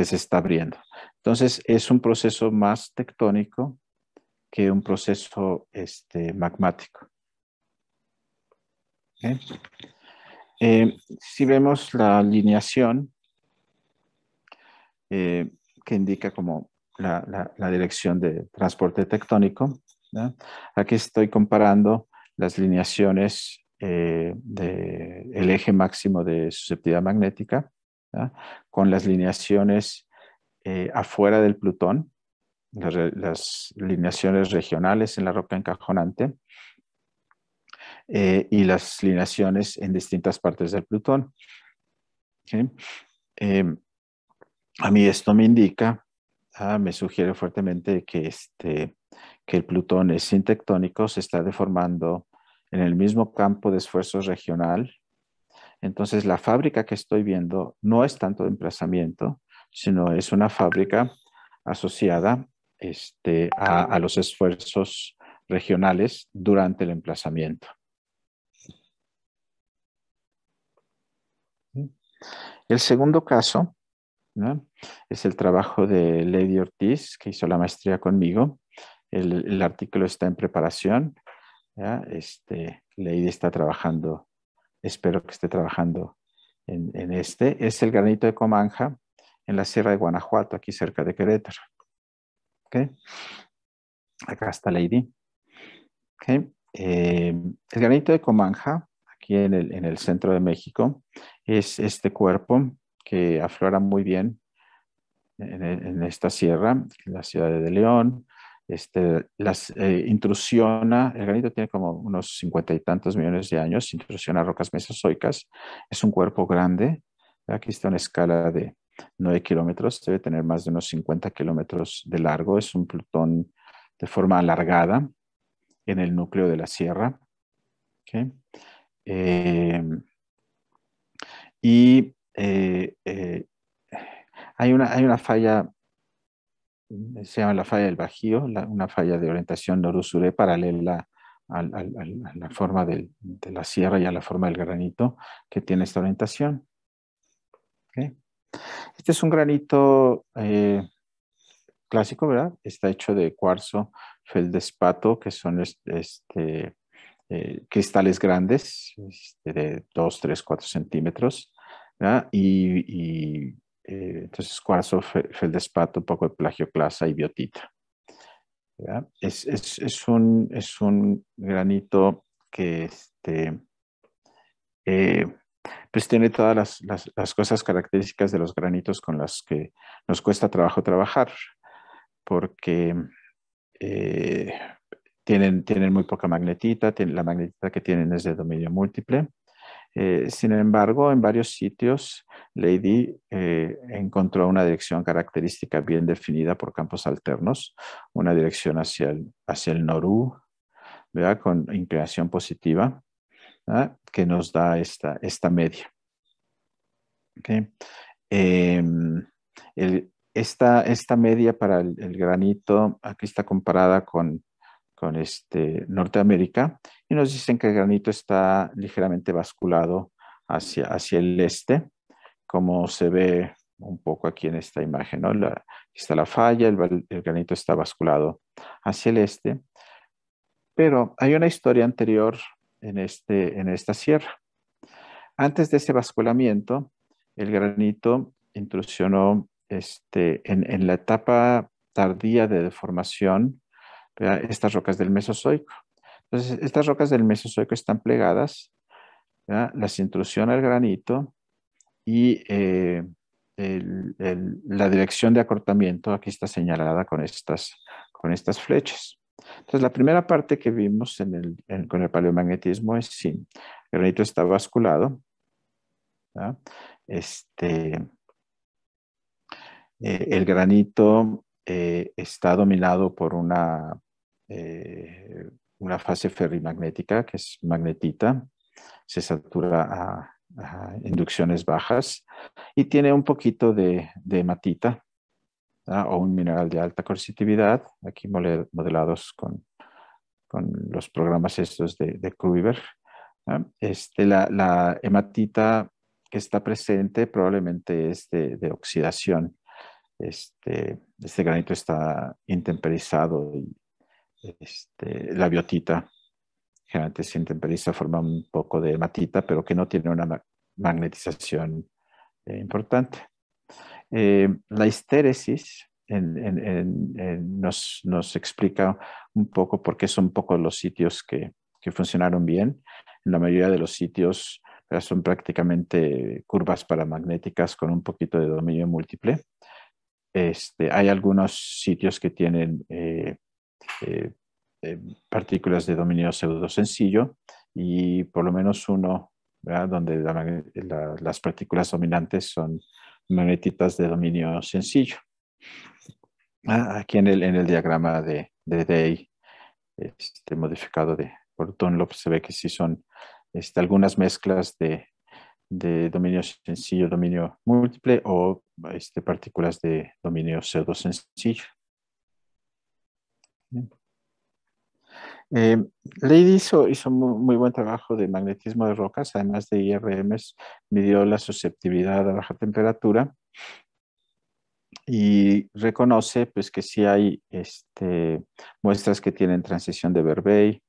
que se está abriendo. Entonces, es un proceso más tectónico que un proceso este, magmático. ¿Eh? Eh, si vemos la alineación eh, que indica como la, dirección de transporte tectónico, aquí estoy comparando las alineaciones del eje máximo de susceptibilidad magnética con las lineaciones eh, afuera del Plutón, las, lineaciones regionales en la roca encajonante eh, y las lineaciones en distintas partes del Plutón. Em, a mí esto me indica, ah, me sugiere fuertemente que, este, que el Plutón es sintectónico, se está deformando en el mismo campo de esfuerzos regional entonces, la fábrica que estoy viendo no es tanto de emplazamiento, sino es una fábrica asociada este, a, los esfuerzos regionales durante el emplazamiento. El segundo caso es el trabajo de Lady Ortiz, que hizo la maestría conmigo. El, artículo está en preparación. Este, Lady está trabajando espero que esté trabajando en, este, es el granito de Comanja en la Sierra de Guanajuato, aquí cerca de Querétaro. Acá está Lady. Eh, el granito de Comanja, aquí en el, centro de México, es este cuerpo que aflora muy bien en, esta sierra, en la ciudad de León, este, las, eh, intrusiona, el granito tiene como unos cincuenta y tantos millones de años, intrusiona rocas mesozoicas, es un cuerpo grande, aquí está una escala de 9 kilómetros, debe tener más de unos 50 kilómetros de largo, es un plutón de forma alargada en el núcleo de la Sierra. Em, y eh, eh, hay, una, hay una falla eh, se llama la falla del Bajío, una falla de orientación norusure paralela a la forma de la sierra y a la forma del granito que tiene esta orientación. Este es un granito eh, clásico, ¿verdad? Está hecho de cuarzo, feldespato, que son este, eh, cristales grandes, este, de 2, 3, 4 centímetros, ¿verdad? y eh, entonces cuarzo, feldespato, un poco de plagioclasa y biotita. Es, es, es, un, es, un, granito que este, eh, pues tiene todas las, las, cosas características de los granitos con las que nos cuesta trabajo trabajar, porque eh, tienen, tienen, muy poca magnetita, la magnetita que tienen es de dominio múltiple, eh, sin embargo, en varios sitios, Lady eh, encontró una dirección característica bien definida por campos alternos, una dirección hacia el, hacia el Norú, con inclinación positiva, que nos da esta, media. Em, esta, media para el, granito aquí está comparada con con este, Norteamérica, y nos dicen que el granito está ligeramente basculado hacia, hacia el este, como se ve un poco aquí en esta imagen, Aquí está la falla, el, granito está basculado hacia el este, pero hay una historia anterior en, este, en esta sierra. Antes de ese basculamiento, el granito intrusionó este, en, en la etapa tardía de deformación estas rocas del Mesozoico. Entonces, estas rocas del Mesozoico están plegadas, las intrusión al granito y eh, la dirección de acortamiento aquí está señalada con estas, con estas flechas. Entonces, la primera parte que vimos con el paleomagnetismo es sí, el granito está basculado. Este, eh, el granito eh, está dominado por eh, una, fase ferrimagnética, que es magnetita, se satura a, inducciones bajas y tiene un poquito de, hematita o un mineral de alta coercitividad, aquí modelados con, con los programas estos de, de este, la, hematita que está presente probablemente es de oxidación este, este granito está intemperizado y este, la biotita generalmente se intemperiza, forma un poco de matita, pero que no tiene una magnetización eh, importante. Eh, la histéresis nos, explica un poco por qué son pocos los sitios que, que, funcionaron bien. En la mayoría de los sitios son prácticamente curvas paramagnéticas con un poquito de dominio múltiple. Este, hay algunos sitios que tienen eh, eh, eh, partículas de dominio pseudo sencillo y por lo menos uno donde las partículas dominantes son magnetitas de dominio sencillo. Ah, aquí en el, en el diagrama de, de Day, este, modificado de, por Dunlop, se ve que sí son este, algunas mezclas de, de dominio sencillo, dominio múltiple o este, partículas de dominio pseudo sencillo. Eh, Lady hizo, hizo muy, buen trabajo de magnetismo de rocas, además de IRMs, midió la susceptibilidad a baja temperatura y reconoce pues, que sí hay este, muestras que tienen transición de Verbey,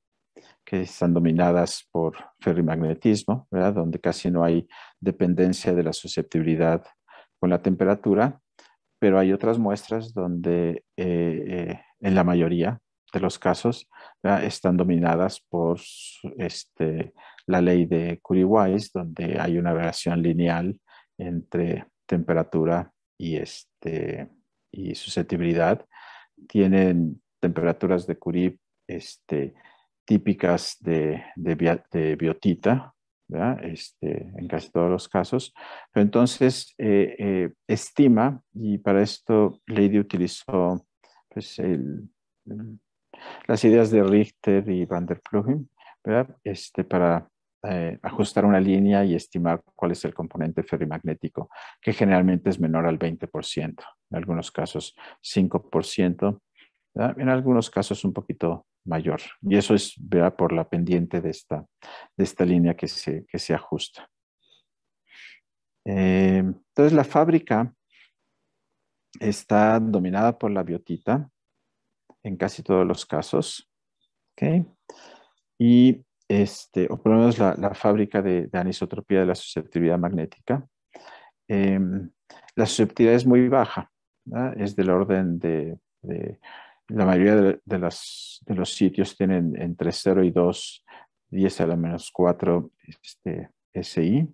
que están dominadas por ferrimagnetismo, donde casi no hay dependencia de la susceptibilidad con la temperatura, pero hay otras muestras donde eh, eh, en la mayoría de los casos están dominadas por este, la ley de curie weiss donde hay una relación lineal entre temperatura y, este, y susceptibilidad. Tienen temperaturas de Curie este, típicas de, biotita, este, en casi todos los casos. entonces eh, eh, estima, y para esto Lady utilizó pues, las ideas de Richter y van der Plugin, este, para eh, ajustar una línea y estimar cuál es el componente ferrimagnético, que generalmente es menor al 20%, en algunos casos 5%, en algunos casos un poquito mayor. Y eso es ¿verdad? por la pendiente de esta, de esta línea que se, que se ajusta. Eh, entonces la fábrica está dominada por la biotita en casi todos los casos. ¿okay? Y este, o por lo menos la, fábrica de, anisotropía de la susceptibilidad magnética. Em, la susceptibilidad es muy baja, es del orden de la mayoría de, los sitios tienen entre 0 y 2, 10 a la menos 4 este, SI,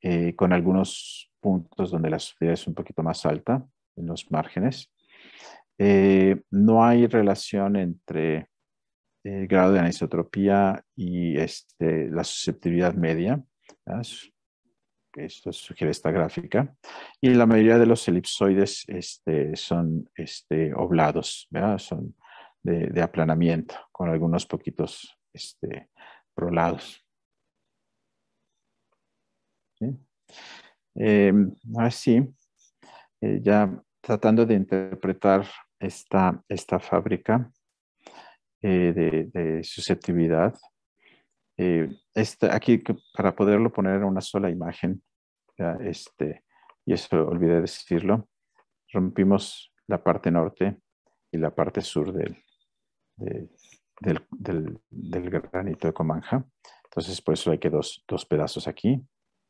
eh, con algunos puntos donde la subida es un poquito más alta en los márgenes. Eh, no hay relación entre el eh, grado de anisotropía y este, la susceptibilidad media esto sugiere esta gráfica, y la mayoría de los elipsoides este, son este, oblados, son de, aplanamiento, con algunos poquitos este, prolados. así, em, eh, ya tratando de interpretar esta, fábrica eh, de, de susceptibilidad, eh, este, aquí para poderlo poner en una sola imagen, este, y eso olvidé decirlo, rompimos la parte norte y la parte sur del, del, granito de Comanja. Entonces, por eso hay que dos, dos pedazos aquí,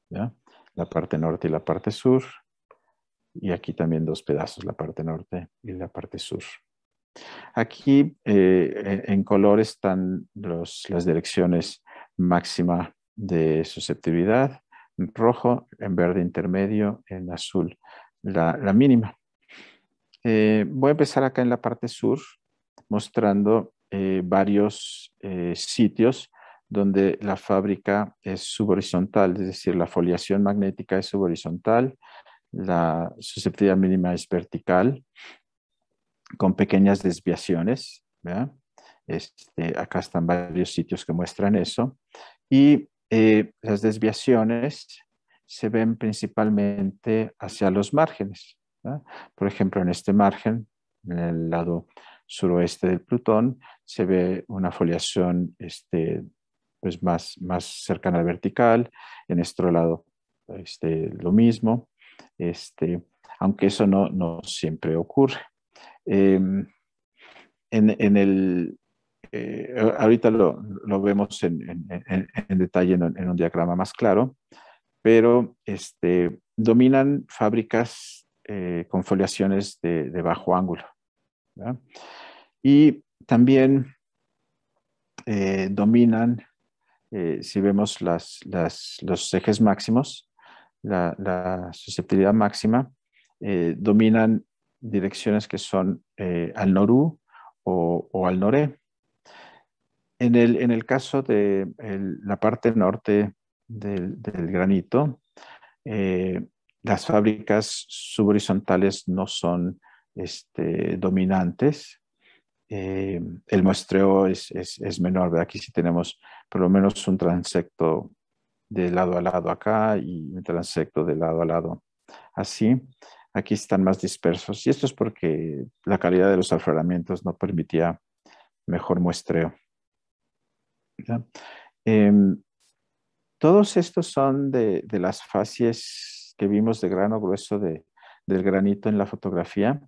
la parte norte y la parte sur, y aquí también dos pedazos, la parte norte y la parte sur. Aquí eh, en color están los, las direcciones máxima de susceptibilidad, en rojo, en verde intermedio, en azul la, la mínima. Eh, voy a empezar acá en la parte sur mostrando eh, varios eh, sitios donde la fábrica es subhorizontal, es decir, la foliación magnética es subhorizontal, la susceptibilidad mínima es vertical, con pequeñas desviaciones, ¿verdad? Este, acá están varios sitios que muestran eso. Y eh, las desviaciones se ven principalmente hacia los márgenes. Por ejemplo, en este margen, en el lado suroeste del Plutón, se ve una foliación este, pues más, más cercana al vertical. En este lado, este, lo mismo. Este, aunque eso no, siempre ocurre. Em, en, el, eh, ahorita lo, vemos en, detalle en, un diagrama más claro, pero este, dominan fábricas eh, con foliaciones de, bajo ángulo. Y también eh, dominan, si vemos los ejes máximos, la, susceptibilidad máxima, dominan direcciones que son al norú o, o al noré. En el, caso de la parte norte del, granito, eh, las fábricas subhorizontales no son este, dominantes. Eh, el muestreo es, menor, aquí sí tenemos por lo menos un transecto de lado a lado acá y un transecto de lado a lado así. Aquí están más dispersos y esto es porque la calidad de los afloramientos no permitía mejor muestreo. Em, todos estos son de, las fases que vimos de grano grueso del granito en la fotografía,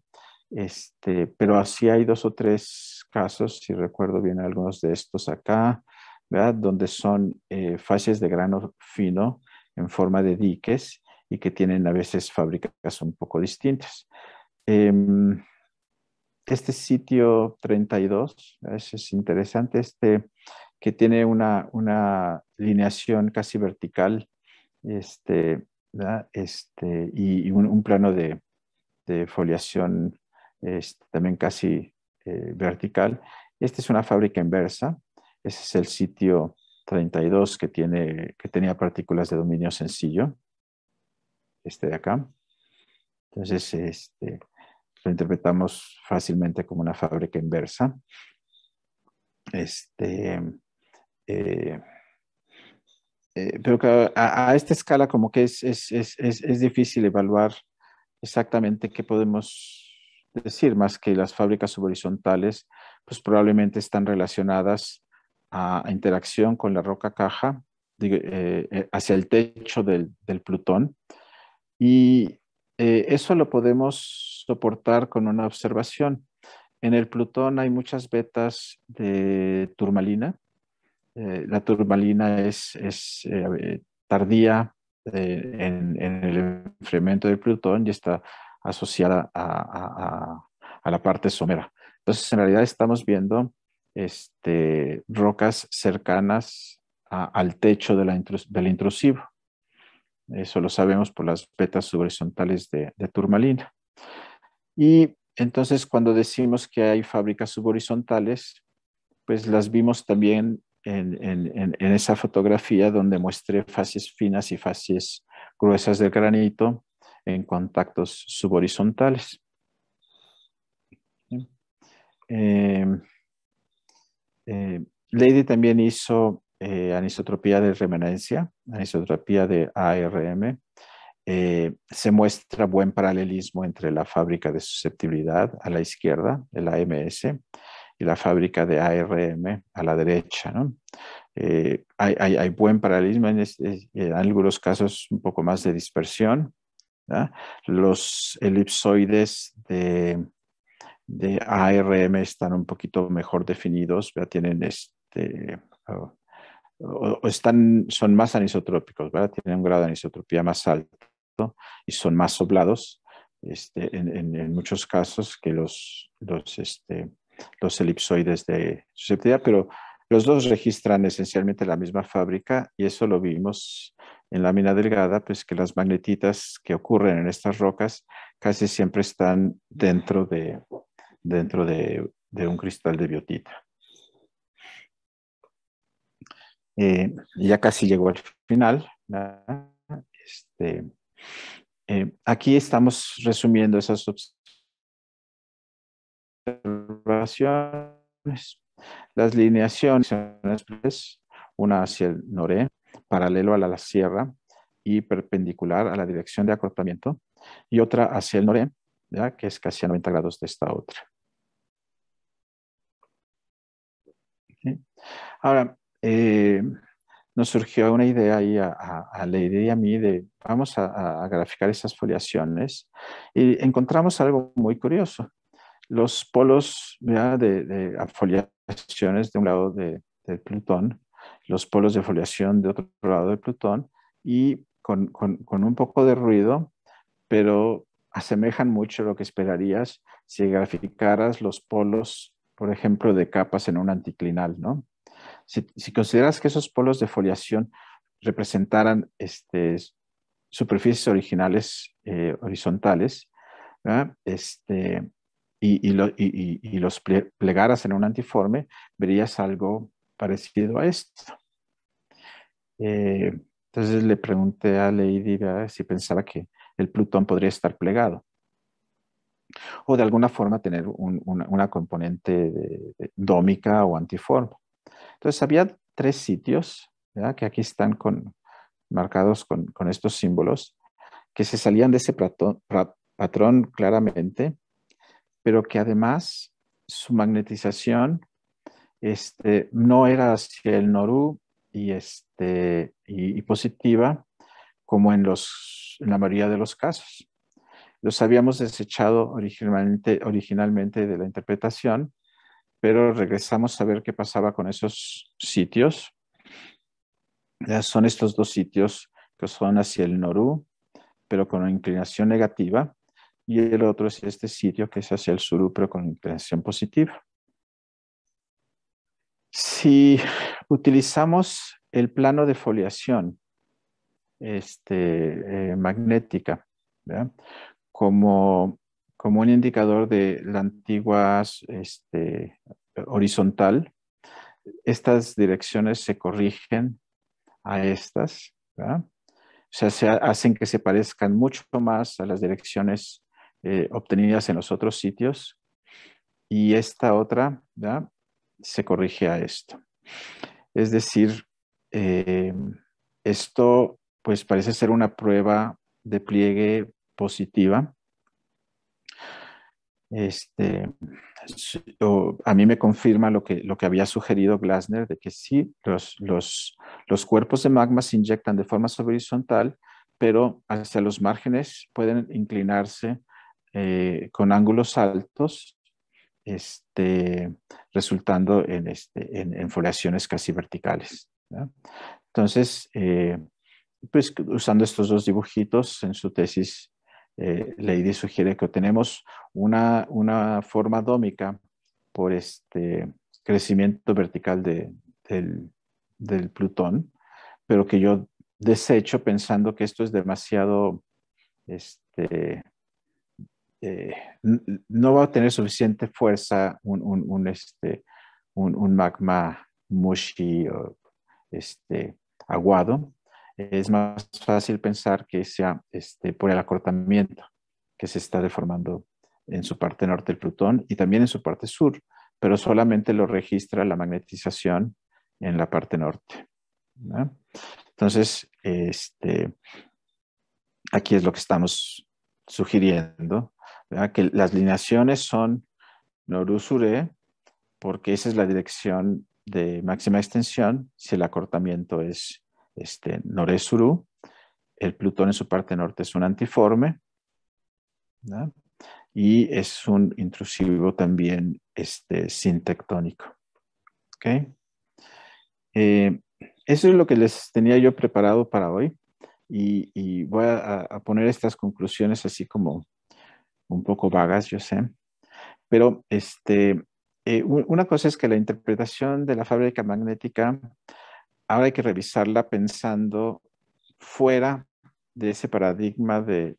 este, pero así hay dos o tres casos, si recuerdo bien algunos de estos acá, donde son eh, fases de grano fino en forma de diques y que tienen a veces fábricas un poco distintas. Em, este sitio 32, es, es interesante, este que tiene una, una lineación casi vertical este, este y, un, plano de, foliación este, también casi eh, vertical. Esta es una fábrica inversa. Ese es el sitio 32 que, tiene, que tenía partículas de dominio sencillo. Este de acá. Entonces, este, lo interpretamos fácilmente como una fábrica inversa. Este, eh, eh, pero a, esta escala como que es, es, difícil evaluar exactamente qué podemos decir, más que las fábricas subhorizontales, pues probablemente están relacionadas a, interacción con la roca caja eh, hacia el techo del, Plutón. Y eso lo podemos soportar con una observación. En el Plutón hay muchas vetas de turmalina, eh, la turmalina es, eh, tardía eh, en, el enfriamiento del Plutón y está asociada a, la parte somera. Entonces, en realidad estamos viendo este, rocas cercanas al techo del intrusivo. Eso lo sabemos por las vetas subhorizontales de, de turmalina. Y entonces, cuando decimos que hay fábricas subhorizontales, pues las vimos también en, esa fotografía donde muestre fases finas y fases gruesas del granito en contactos subhorizontales. Em, eh, Lady también hizo eh, anisotropía de remanencia anisotropía de ARM. Eh, se muestra buen paralelismo entre la fábrica de susceptibilidad a la izquierda, el AMS, la fábrica de ARM a la derecha. Eh, hay, buen paralelismo en, algunos casos, un poco más de dispersión. Los elipsoides de, de, ARM están un poquito mejor definidos, ya tienen este. o están, son más anisotrópicos, tienen un grado de anisotropía más alto y son más soblados este, en, en, muchos casos que los, los, este, los elipsoides de susceptibilidad, pero los dos registran esencialmente la misma fábrica y eso lo vimos en la lámina delgada, pues que las magnetitas que ocurren en estas rocas casi siempre están dentro de, dentro de, un cristal de biotita. Eh, ya casi llegó al final. Este, eh, aquí estamos resumiendo esas observaciones las lineaciones una hacia el noré paralelo a la, sierra y perpendicular a la dirección de acortamiento, y otra hacia el noré, ¿ya? que es casi a 90 grados de esta otra. Ahora, eh, nos surgió una idea ahí a, la idea y a mí de vamos a graficar esas foliaciones y encontramos algo muy curioso los polos de, de foliaciones de un lado de, Plutón, los polos de foliación de otro lado de Plutón y con, con, con un poco de ruido, pero asemejan mucho lo que esperarías si graficaras los polos, por ejemplo, de capas en un anticlinal, ¿no? Si, consideras que esos polos de foliación representaran este, superficies originales eh, horizontales, este, y, los plegaras en un antiforme, verías algo parecido a esto. Eh, entonces le pregunté a Lady si pensaba que el Plutón podría estar plegado o de alguna forma tener una, componente dómica o antiforme. Entonces había tres sitios que aquí están con, marcados con, estos símbolos que se salían de ese patrón claramente pero que además su magnetización este, no era hacia el norú y, este, y, positiva como en, los, la mayoría de los casos. Los habíamos desechado originalmente, originalmente de la interpretación, pero regresamos a ver qué pasaba con esos sitios. ya Son estos dos sitios que son hacia el norú, pero con una inclinación negativa, y el otro es este sitio que es hacia el sur, con inclinación positiva. Si utilizamos el plano de foliación este, eh, magnética como un indicador de la antigua este, horizontal, estas direcciones se corrigen a estas, o sea, hacen que se parezcan mucho más a las direcciones eh, obtenidas en los otros sitios y esta otra se corrige a esto. Es decir, eh, esto pues parece ser una prueba de pliegue positiva. Este, a mí me confirma lo que, lo que había sugerido Glasner, de que sí, los, cuerpos de magma se inyectan de forma horizontal, pero hacia los márgenes pueden inclinarse eh, con ángulos altos, este, resultando en, este, foliaciones casi verticales. Entonces, eh, pues usando estos dos dibujitos en su tesis, eh, Lady sugiere que tenemos una, forma dómica por este crecimiento vertical del, del, Plutón, pero que yo desecho pensando que esto es demasiado este, eh, no va a tener suficiente fuerza un, este, un, magma mushy o este, aguado. Es más fácil pensar que sea este, por el acortamiento que se está deformando en su parte norte del Plutón y también en su parte sur, pero solamente lo registra la magnetización en la parte norte. Entonces, este, aquí es lo que estamos sugiriendo que las lineaciones son norusure, porque esa es la dirección de máxima extensión, si el acortamiento es este, noresuru, el Plutón en su parte norte es un antiforme, y es un intrusivo también este, sintectónico. Eh, eso es lo que les tenía yo preparado para hoy y, voy a, poner estas conclusiones así como un poco vagas, yo sé, pero este, eh, una cosa es que la interpretación de la fábrica magnética ahora hay que revisarla pensando fuera de ese paradigma de,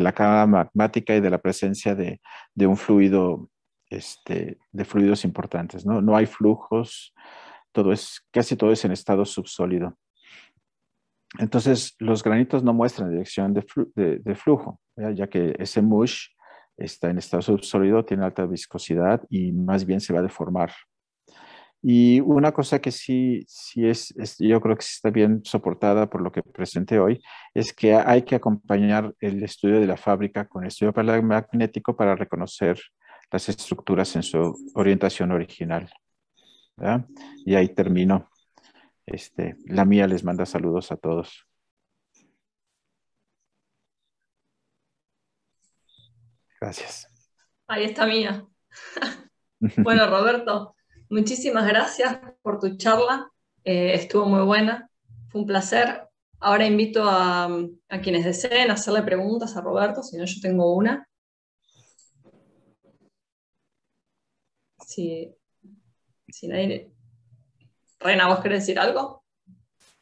la cámara magmática y de la presencia de, un fluido, este, de fluidos importantes, ¿no? No hay flujos, todo es, casi todo es en estado subsólido. Entonces, los granitos no muestran dirección de, flujo, ¿ya? que ese mush está en estado subsólido, tiene alta viscosidad y más bien se va a deformar. Y una cosa que sí, sí es, yo creo que está bien soportada por lo que presenté hoy, es que hay que acompañar el estudio de la fábrica con el estudio magnético para reconocer las estructuras en su orientación original. Y ahí termino. Este, la mía les manda saludos a todos. Gracias.
Ahí está mía. bueno, Roberto, muchísimas gracias por tu charla. Eh, estuvo muy buena. Fue un placer. Ahora invito a, quienes deseen hacerle preguntas a Roberto, si no yo tengo una. Si, si nadie Reina, ¿vos querés decir algo?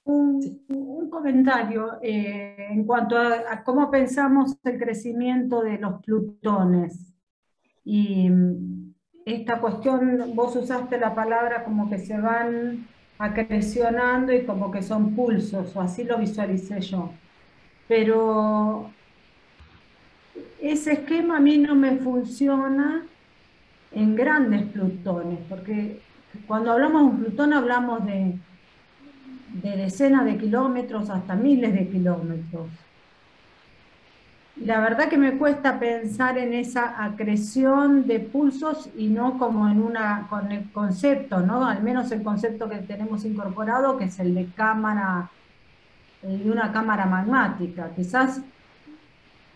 Un, comentario eh, en cuanto a, cómo pensamos el crecimiento de los plutones. Y mm, esta cuestión, vos usaste la palabra como que se van acrecionando y como que son pulsos, o así lo visualicé yo. Pero ese esquema a mí no me funciona en grandes plutones, porque cuando hablamos de un Plutón hablamos de, decenas de kilómetros hasta miles de kilómetros. La verdad que me cuesta pensar en esa acreción de pulsos y no como en una el concepto, Al menos el concepto que tenemos incorporado, que es el de cámara, de una cámara magmática. Quizás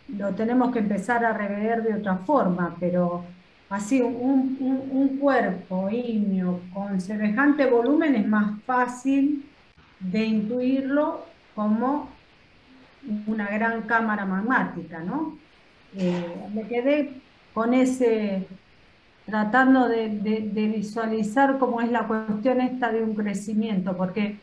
lo tenemos que empezar a rever de otra forma, pero así un, cuerpo ígneo con semejante volumen es más fácil de intuirlo como una gran cámara magmática, ¿no? Eh, me quedé con ese, tratando de, de, visualizar cómo es la cuestión esta de un crecimiento, porque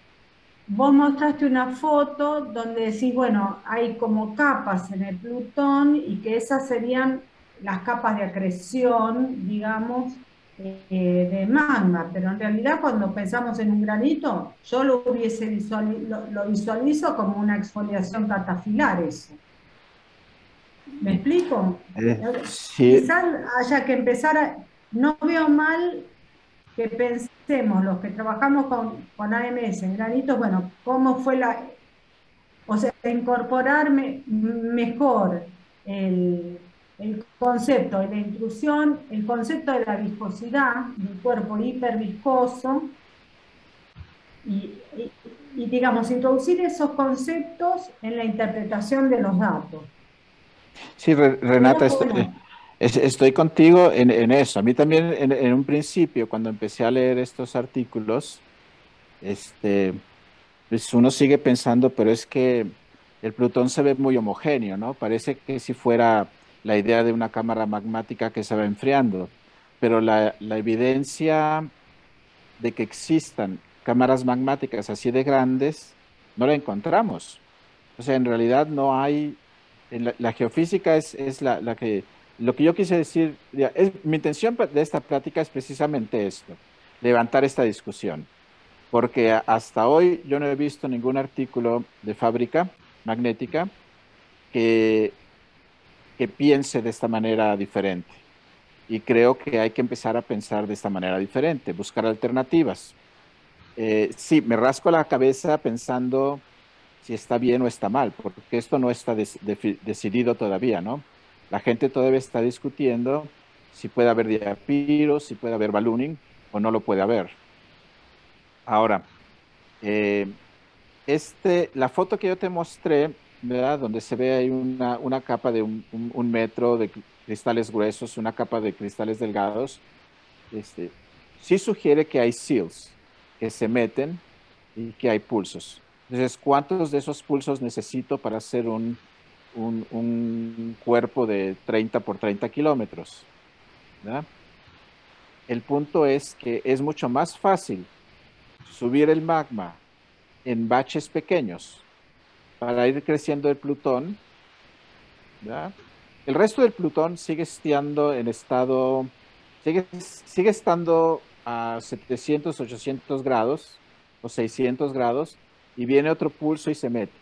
vos mostraste una foto donde decís, bueno, hay como capas en el Plutón y que esas serían las capas de acreción, digamos, eh, de magma, pero en realidad cuando pensamos en un granito, yo lo, hubiese lo, visualizo como una exfoliación catafilar eso. ¿Me explico?
Eh, Quizás
haya que empezar, a, no veo mal que pensemos, los que trabajamos con, AMS en granitos, bueno, cómo fue la, o sea, incorporar mejor el el concepto de la intrusión, el concepto de la viscosidad, del cuerpo hiperviscoso, y, digamos, introducir esos conceptos en la interpretación de los datos.
Sí, Renata, estoy, estoy contigo en, eso. A mí también en, un principio, cuando empecé a leer estos artículos, este, pues uno sigue pensando, pero es que el Plutón se ve muy homogéneo, ¿no? Parece que si fuera la idea de una cámara magmática que se va enfriando, pero la, evidencia de que existan cámaras magmáticas así de grandes no la encontramos. O sea, en realidad no hay, en la, geofísica es, la, que, lo que yo quise decir, mi intención de esta plática es precisamente esto, levantar esta discusión, porque hasta hoy yo no he visto ningún artículo de fábrica magnética que que piense de esta manera diferente. Y creo que hay que empezar a pensar de esta manera diferente, buscar alternativas. Eh, sí, me rasco la cabeza pensando si está bien o está mal, porque esto no está decidido todavía, ¿no? La gente todavía está discutiendo si puede haber diapiro, si puede haber ballooning o no lo puede haber. Ahora, eh, este, la foto que yo te mostré donde se ve ahí una, capa de un, metro de cristales gruesos, una capa de cristales delgados, este, sí sugiere que hay seals que se meten y que hay pulsos. Entonces, ¿cuántos de esos pulsos necesito para hacer un, cuerpo de 30 por 30 kilómetros? El punto es que es mucho más fácil subir el magma en baches pequeños para ir creciendo el Plutón. El resto del Plutón sigue estando en estado, sigue, estando a 700, 800 grados o 600 grados y viene otro pulso y se mete.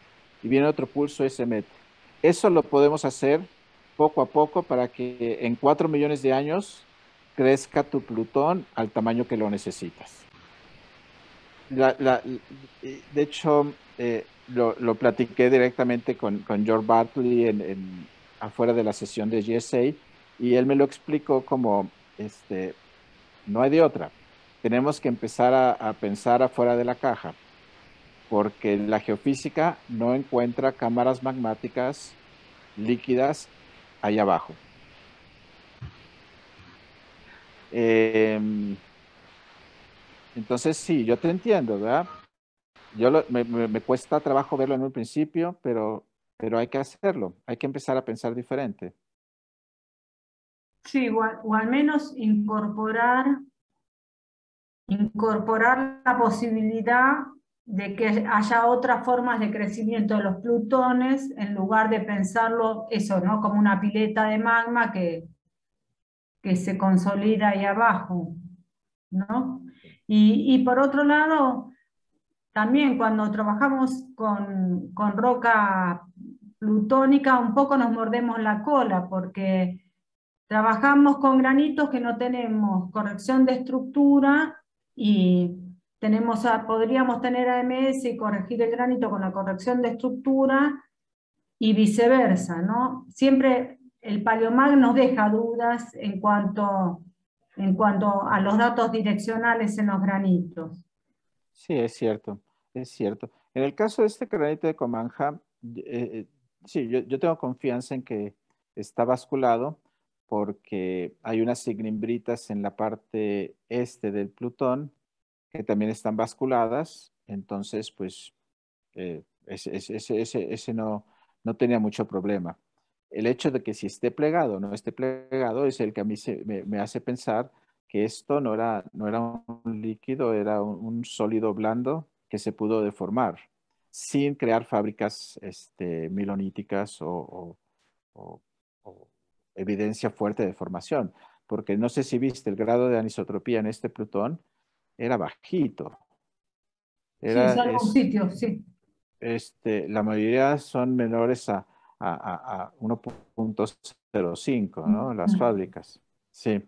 Y viene otro pulso y se mete. Eso lo podemos hacer poco a poco para que en 4 millones de años crezca tu Plutón al tamaño que lo necesitas. de hecho, eh, lo, platiqué directamente con, George Bartley en, afuera de la sesión de GSA y él me lo explicó como, este, no hay de otra, tenemos que empezar a, pensar afuera de la caja, porque la geofísica no encuentra cámaras magmáticas líquidas ahí abajo. Em, entonces, sí, yo te entiendo, ¿verdad? yo me, me, cuesta trabajo verlo en un principio, pero, pero hay que hacerlo, hay que empezar a pensar diferente.
Sí, o, o al menos incorporar, incorporar la posibilidad de que haya otras formas de crecimiento de los plutones en lugar de pensarlo eso, ¿no? Como una pileta de magma que, que se consolida ahí abajo, ¿no? Y, y por otro lado, también cuando trabajamos con, roca plutónica, un poco nos mordemos la cola porque trabajamos con granitos que no tenemos corrección de estructura y tenemos, podríamos tener AMS y corregir el granito con la corrección de estructura y viceversa, ¿no? Siempre el paleomag nos deja dudas en en cuanto a los datos direccionales en los granitos.
Sí, es cierto, es cierto. En el caso de este granito de Comanja, eh, eh, sí, yo, tengo confianza en que está basculado porque hay unas signimbritas en la parte este del Plutón que también están basculadas, entonces pues eh, ese, no, no tenía mucho problema. El hecho de que si esté plegado o no esté plegado es el que a mí me hace pensar que esto no era, no era un líquido, era un, sólido blando que se pudo deformar sin crear fábricas este, miloníticas o, evidencia fuerte de formación. Porque no sé si viste el grado de anisotropía en este Plutón, era bajito. Era, sí, algún sitio, sí. Este, la mayoría son menores a, a, a 1.05, ¿no? Las fábricas. Sí.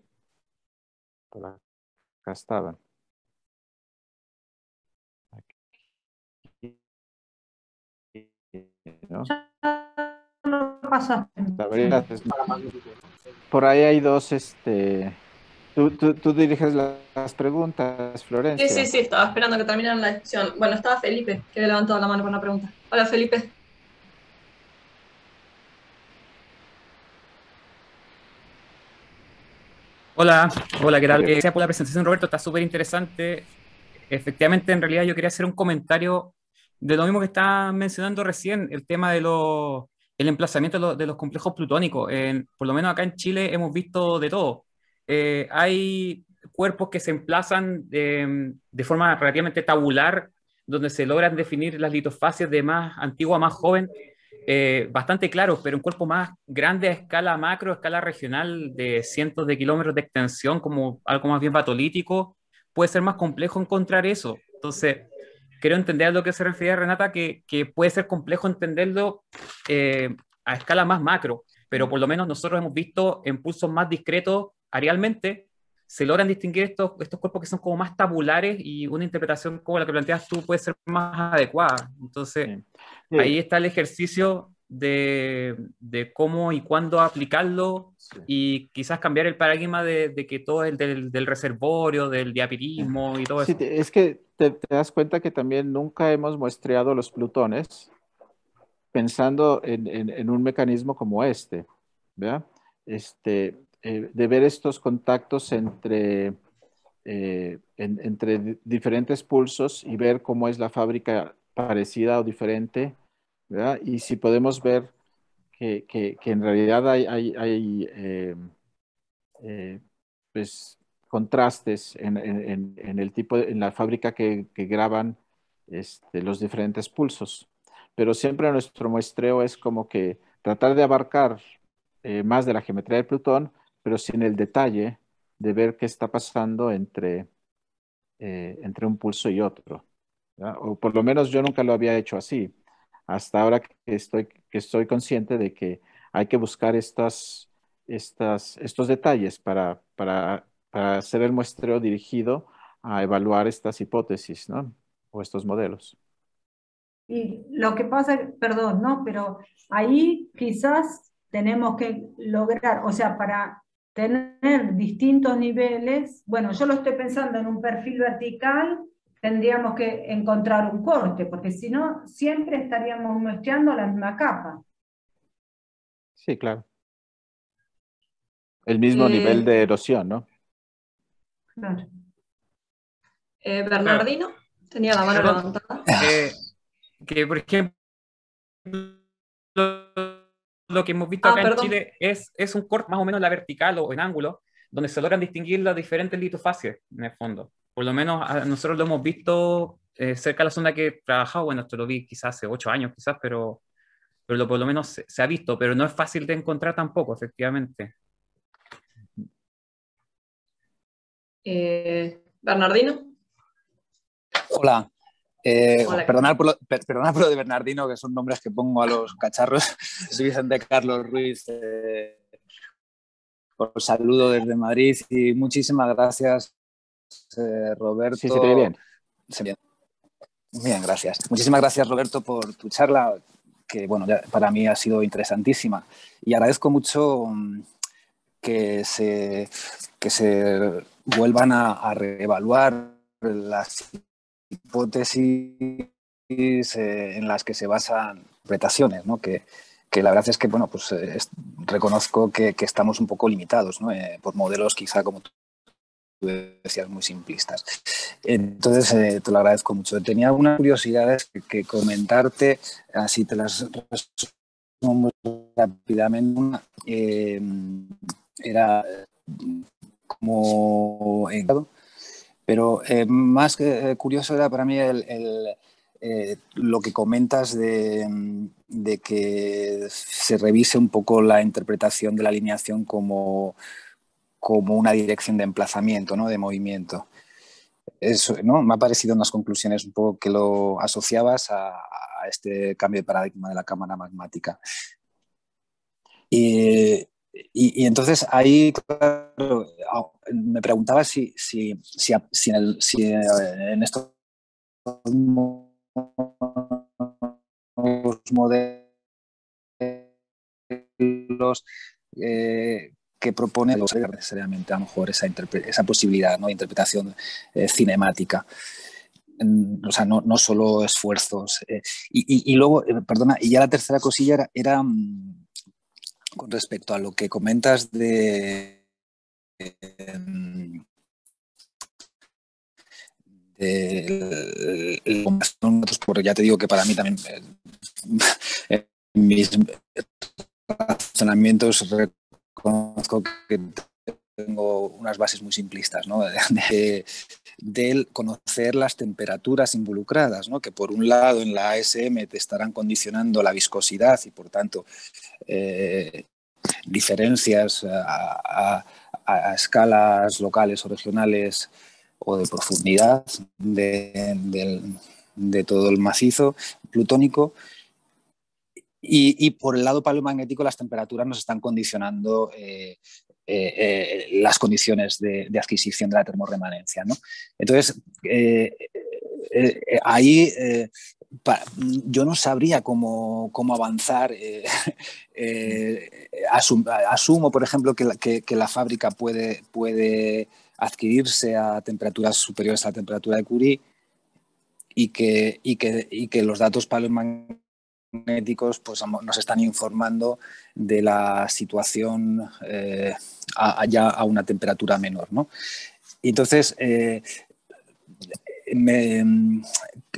Por estaban. Por ahí hay dos, este... Tú, tú, tú, diriges las preguntas, Florencia. Sí, sí, sí,
estaba esperando que terminara la sesión Bueno, estaba Felipe, que le levantó la mano para una pregunta. Hola, Felipe.
Hola, hola, ¿qué tal? Eh, gracias por la presentación, Roberto, está súper interesante. Efectivamente, en realidad yo quería hacer un comentario de lo mismo que está mencionando recién, el tema de el emplazamiento de los, complejos plutónicos. En, por lo menos acá en Chile hemos visto de todo. Eh, hay cuerpos que se emplazan de, em, de forma relativamente tabular, donde se logran definir las litofases de más antigua a más joven, eh, bastante claro, pero un cuerpo más grande a escala macro, a escala regional, de cientos de kilómetros de extensión, como algo más bien batolítico, puede ser más complejo encontrar eso. Entonces, creo entender a lo que se refiere Renata, que, puede ser complejo entenderlo eh, a escala más macro, pero por lo menos nosotros hemos visto impulsos más discretos, arealmente, se logran distinguir estos, estos cuerpos que son como más tabulares y una interpretación como la que planteas tú puede ser más adecuada. Entonces, ahí está el ejercicio de, de cómo y cuándo aplicarlo y quizás cambiar el paradigma de, que todo el del, del, reservorio, del diapirismo y todo eso.
es que te, das cuenta que también nunca hemos muestreado los plutones pensando en, en, en, un mecanismo como este, ¿verdad? Este, eh, de ver estos contactos entre, eh, entre diferentes pulsos y ver cómo es la fábrica parecida o diferente, ¿verdad? Y si podemos ver que, en realidad hay, hay, eh, pues, contrastes en, el tipo, en la fábrica que, graban este, los diferentes pulsos. Pero siempre nuestro muestreo es como que tratar de abarcar más de la geometría de Plutón pero sin el detalle de ver qué está pasando entre, eh, entre un pulso y otro. O por lo menos yo nunca lo había hecho así, hasta ahora que estoy, que estoy consciente de que hay que buscar estas, estas, estos detalles para, para, para hacer el muestreo dirigido a evaluar estas hipótesis ¿no? o estos modelos.
Y lo que pasa, perdón, ¿no? Pero ahí quizás tenemos que lograr, o sea, para tener distintos niveles. Bueno, yo lo estoy pensando en un perfil vertical, tendríamos que encontrar un corte, porque si no, siempre estaríamos muestreando la misma capa.
Sí, claro. El mismo eh, nivel de erosión, ¿no?
Claro. Eh, Bernardino, tenía la mano levantada.
Eh, que, por ejemplo, lo que hemos visto ah, acá en Chile es, es un corte más o menos la vertical o en ángulo, donde se logran distinguir las diferentes litofacies en el fondo. Por lo menos ah, nosotros lo hemos visto eh, cerca de la zona que he trabajado, bueno, esto lo vi quizás hace ocho años, quizás, pero, pero por lo menos se, ha visto, pero no es fácil de encontrar tampoco, efectivamente.
Eh, Bernardino.
Hola, eh, perdonad, por lo, de Bernardino, que son nombres que pongo a los cacharros. Soy Vicente Carlos Ruiz. Eh, saludo desde Madrid y muchísimas gracias, eh, Roberto. Sí, se te ve bien. bien. gracias. Muchísimas gracias, Roberto, por tu charla, que bueno, para mí ha sido interesantísima. Y agradezco mucho mm, que se, que se vuelvan a, a reevaluar las hipótesis eh, en las que se basan interpretaciones, ¿no? Que, que la verdad es que, bueno, pues eh, reconozco que, estamos un poco limitados, ¿no? Eh, por modelos quizá, como tú decías, muy simplistas. Entonces, te lo agradezco mucho. Tenía algunas curiosidades que, comentarte, así te las resumo muy rápidamente. era como... En, pero eh, más eh, curioso era para mí eh, lo que comentas mm, de, que se revise un poco la interpretación de la alineación como, como una dirección de emplazamiento, de movimiento. Eso, Me ha parecido unas conclusiones un poco que lo asociabas a, este cambio de paradigma de la cámara magmática. Y, entonces ahí, Ah, me preguntaba si, si, si, eh, en, estos modelos eh, que propone necesariamente a lo mejor esa, esa posibilidad ¿no? de interpretación eh, cinemática. O sea, no, no solo esfuerzos. y, luego, perdona, y ya la tercera cosilla era, era, mm, con respecto a lo que comentas de de pues, porque ya te digo que para mí también eh, mis razonamientos reconozco que tengo unas bases muy simplistas, De, conocer las temperaturas involucradas, Que por un lado en la ASM te estarán condicionando la viscosidad y por tanto eh, diferencias eh, a, escalas locales o regionales o de profundidad de, todo el macizo plutónico. Y, por el lado paleomagnético, las temperaturas nos están condicionando eh, eh, las condiciones de, adquisición de la termorremanencia. Entonces, ahí yo no sabría cómo, avanzar. Eh, eh, asumo, por ejemplo, que la, fábrica puede, puede, adquirirse a temperaturas superiores a la temperatura de Curie y que, que, los datos paleomagnéticos pues, nos están informando de la situación eh, allá a una temperatura menor. ¿no? Entonces, Em,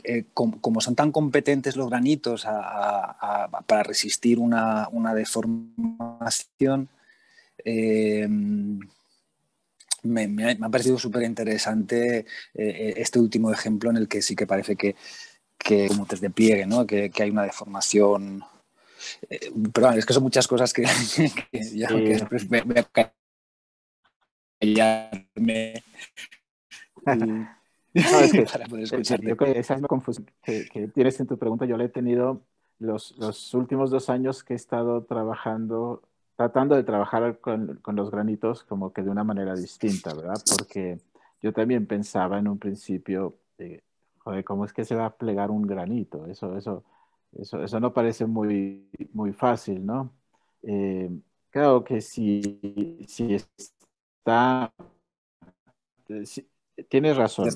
eh, como, son tan competentes los granitos para resistir una, deformación, em, me, ha, parecido súper interesante eh, eh, este último ejemplo en el que sí que parece que, como te despliegue, ¿no? que, hay una deformación. pero es que son muchas cosas que, ya me
Eh, que esa es la confusión que, tienes en tu pregunta. Yo la he tenido los, los últimos dos años que he estado trabajando, tratando de trabajar con, con, los granitos como que de una manera distinta, ¿verdad? Porque yo también pensaba en un principio, eh, joder, ¿cómo es que se va a plegar un granito? Eso, eso, eso, eso no parece muy, muy fácil, ¿no? Eh, creo que si, si está... Eh, tienes razón.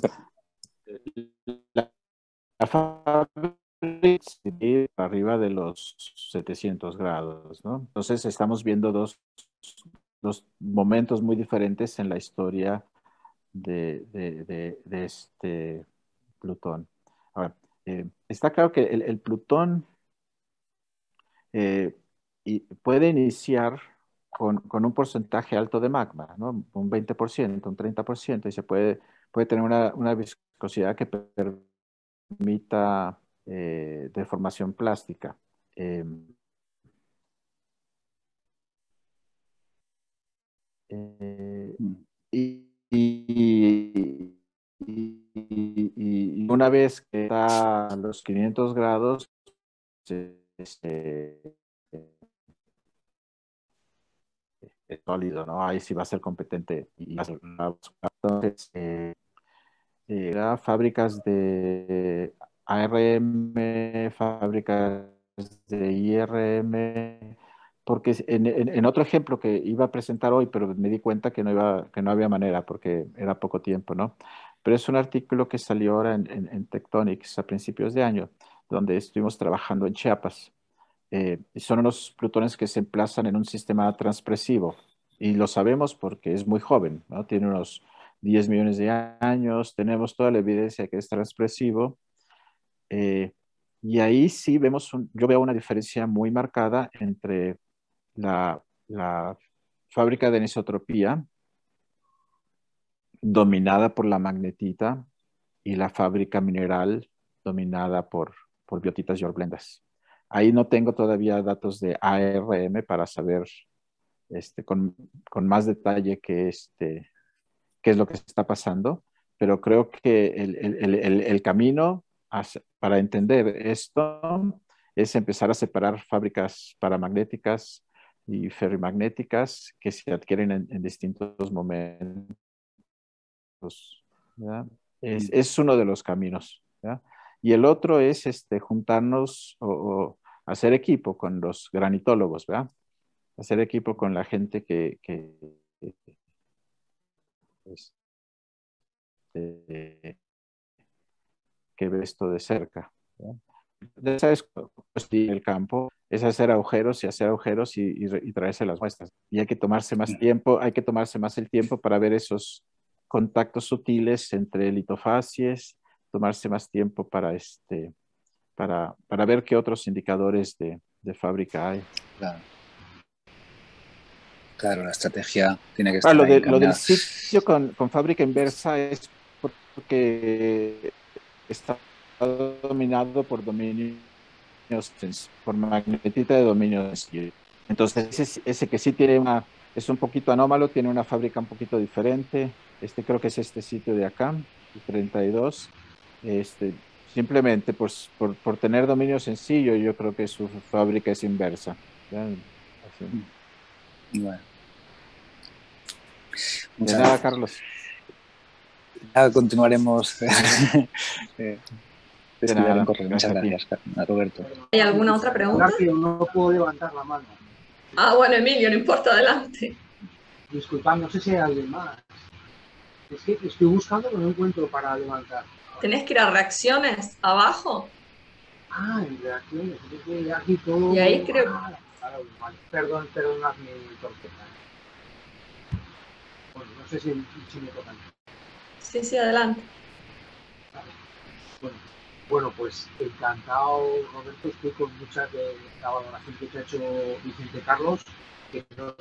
La, fábrica arriba de los 700 grados, ¿no? Entonces estamos viendo dos, momentos muy diferentes en la historia de, este Plutón. Eh, está claro que el, Plutón eh, puede iniciar con, un porcentaje alto de magma, un 20%, un 30%, y se puede, puede tener una, viscosidad que permita eh, deformación plástica. Em, eh, y, una vez que está a los 500 grados, se es sólido, ¿no? Ahí sí va a ser competente. Y entonces, eh, eh, era fábricas de ARM, fábricas de IRM, porque en, otro ejemplo que iba a presentar hoy, pero me di cuenta que no, iba, que no había manera porque era poco tiempo, ¿no? Pero es un artículo que salió ahora en Tectonics a principios de año, donde estuvimos trabajando en Chiapas. Eh, son unos plutones que se emplazan en un sistema transpresivo. Y lo sabemos porque es muy joven, ¿no? tiene unos 10 millones de años, tenemos toda la evidencia que es transpresivo. Eh, y ahí sí vemos, yo veo una diferencia muy marcada entre la, fábrica de anisotropía, dominada por la magnetita, y la fábrica mineral, dominada por, por biotitas y orblendas. Ahí no tengo todavía datos de ARM para saber este, con, con, más detalle qué, este, qué es lo que está pasando, pero creo que el, el, el, el camino para entender esto es empezar a separar fábricas paramagnéticas y ferromagnéticas que se adquieren en, distintos momentos. Es, es, uno de los caminos y el otro es este, juntarnos o, hacer equipo con los granitólogos, ¿verdad? Hacer equipo con la gente que, que,
este, ve
esto de cerca. Esa es el campo, es hacer agujeros y hacer agujeros y, y, traerse las muestras. Y hay que tomarse más tiempo, hay que tomarse más el tiempo para ver esos contactos sutiles entre litofacies, tomarse más tiempo para, este, para, para ver qué otros indicadores de, fábrica hay.
Claro. la estrategia tiene que ah, estar. lo, del
sitio con, fábrica inversa es porque está dominado por dominios pues, por magnetita de dominios. Entonces, ese, ese, que sí tiene una, es un poquito anómalo, tiene una fábrica un poquito diferente. Este creo que es este sitio de acá, el 32. Este, simplemente pues, por, por, tener dominio sencillo, yo creo que su fábrica es inversa. Muchas Bueno. Carlos.
continuaremos. Eh, Muchas gracias, Roberto.
¿Hay alguna otra pregunta? no puedo levantar la mano. Ah, bueno, Emilio, no importa, adelante. Disculpad, no
sé si hay alguien más. Es que estoy buscando, pero no encuentro para levantar
tenés que ir a reacciones abajo. Ah, en reacciones,
aquí todo. Y ahí creo.
Ah, Perdón,
perdón, mi torpeza. Bueno, no sé si, me tocan.
Sí, sí, adelante.
Bueno, bueno, pues encantado, Roberto. Estoy con mucha de eh, la valoración que te ha hecho Vicente Carlos. Que no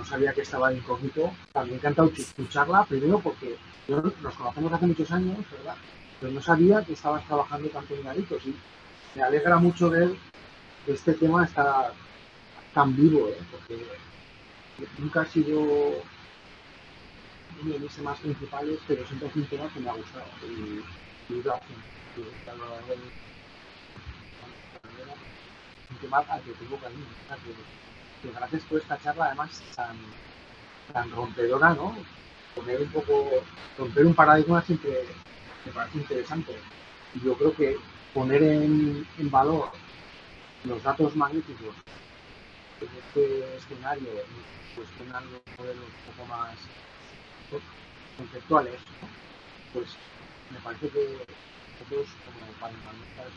no sabía que estaba de incógnito. También me encanta escucharla, primero porque nos conocemos hace muchos años, ¿verdad? Pero no sabía que estabas trabajando tanto en Garitos y me alegra mucho ver que este tema está tan vivo, porque nunca ha sido uno de mis temas principales, pero siempre es un tema que me ha gustado. Y, y un tema que tengo gracias por esta charla, además tan, tan rompedora, ¿no? Poner un poco, romper un paradigma siempre me parece interesante. Y yo creo que poner en, en valor los datos magnéticos en este escenario, pues, los modelos un poco más conceptuales, pues me parece que nosotros como para que fábricas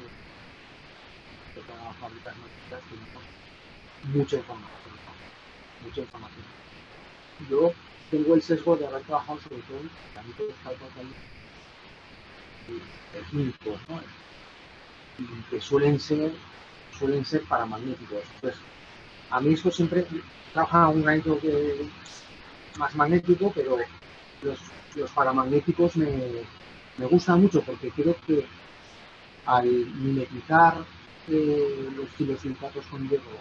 que no tenemos mucha información. Mucha información. Yo tengo el sesgo de haber trabajado sobre todo en el ¿no? Y que suelen ser, suelen ser paramagnéticos. Entonces, a mí eso siempre trabaja un ámbito que más magnético, pero los, los paramagnéticos me, me gustan mucho porque creo que al mimetizar eh, los filosilicatos con hierro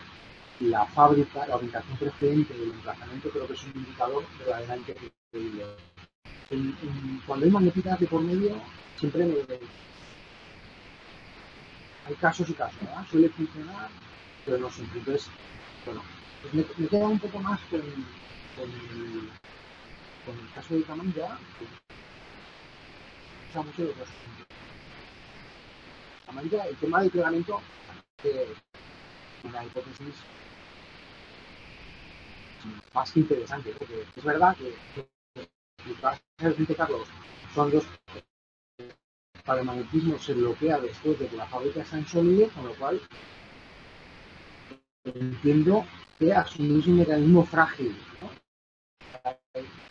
la fábrica, la ubicación precedente del el emplazamiento creo que es un indicador de increíble. En, cuando hay magnetitas de por medio, siempre me... hay casos y casos, ¿verdad? Suele funcionar, pero no siempre. Entonces, bueno, pues me, me, queda un poco más con, el, caso de Camilla, el tema del plegamiento, que eh, hipótesis más que interesante, porque es verdad que los Carlos son los para el magnetismo se bloquea después de que la fábrica está en sólido, con lo cual entiendo que asumís un mecanismo frágil. ¿no?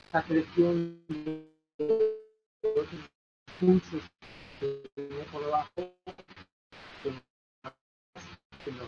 Esta selección de los impulsos que tenía por debajo que nos, que nos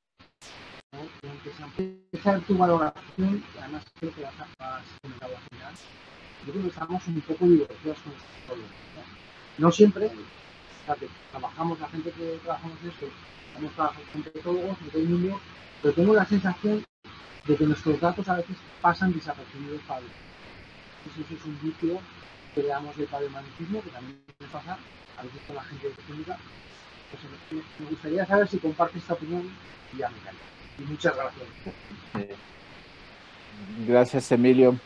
¿no?
Aunque se tu valoración, y
además creo que vas a comentar al final, yo creo que estamos un poco divergidos con este ¿no? siempre, trabajamos, la gente que trabajamos esto, hemos trabajado con psicólogos, todo el mundo, pero tengo la sensación de que nuestros datos a veces pasan desapercibidos para Entonces eso es un vicio que le damos de magnetismo, que también pasa a veces con la gente de técnica. Pues, me gustaría saber si compartes esta opinión y ya me encanta muchas gracias.
Gracias, Emilio.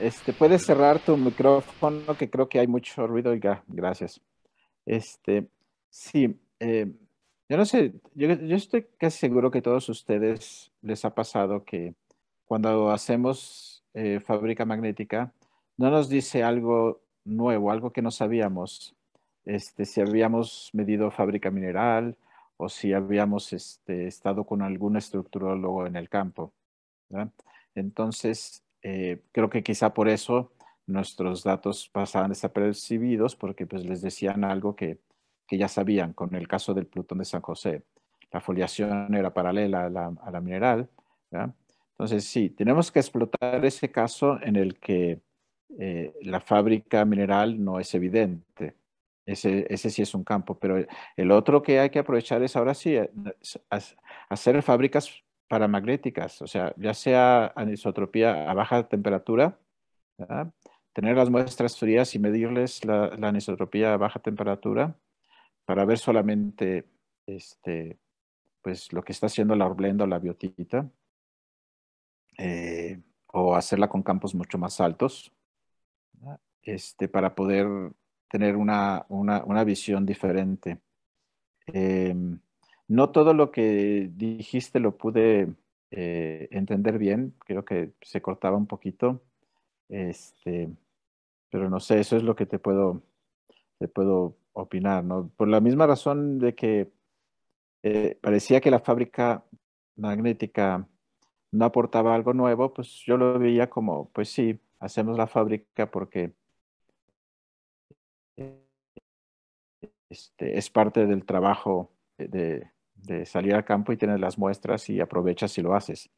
Este, puedes cerrar tu micrófono, que creo que hay mucho ruido. gracias. Este, sí, eh, yo no sé, yo, estoy casi seguro que todos ustedes les ha pasado que cuando hacemos eh, fábrica magnética, no nos dice algo nuevo, algo que no sabíamos. Este, si habíamos medido fábrica mineral, o si habíamos este, estado con algún estructurólogo en el campo. Entonces, eh, creo que quizá por eso nuestros datos pasaban desapercibidos porque pues, les decían algo que, ya sabían con el caso del Plutón de San José. La foliación era paralela a la, mineral. Entonces, sí, tenemos que explotar ese caso en el que eh, la fábrica mineral no es evidente. Ese, sí es un campo, pero el otro que hay que aprovechar es ahora sí eh, hacer fábricas paramagnéticas, o sea, ya sea anisotropía a baja temperatura, tener las muestras frías y medirles la, anisotropía a baja temperatura para ver solamente este, pues, lo que está haciendo la orblenda o la biotita, eh, o hacerla con campos mucho más altos, este, para poder tener una, una, una visión diferente. Em, no todo lo que dijiste lo pude eh, entender bien, creo que se cortaba un poquito, este, pero no sé, eso es lo que te puedo, te puedo opinar, ¿no? Por la misma razón de que eh, parecía que la fábrica magnética no aportaba algo nuevo, pues yo lo veía como, pues sí, hacemos la fábrica porque este, es parte del trabajo de, salir al campo y tener las muestras y aprovechas si lo haces.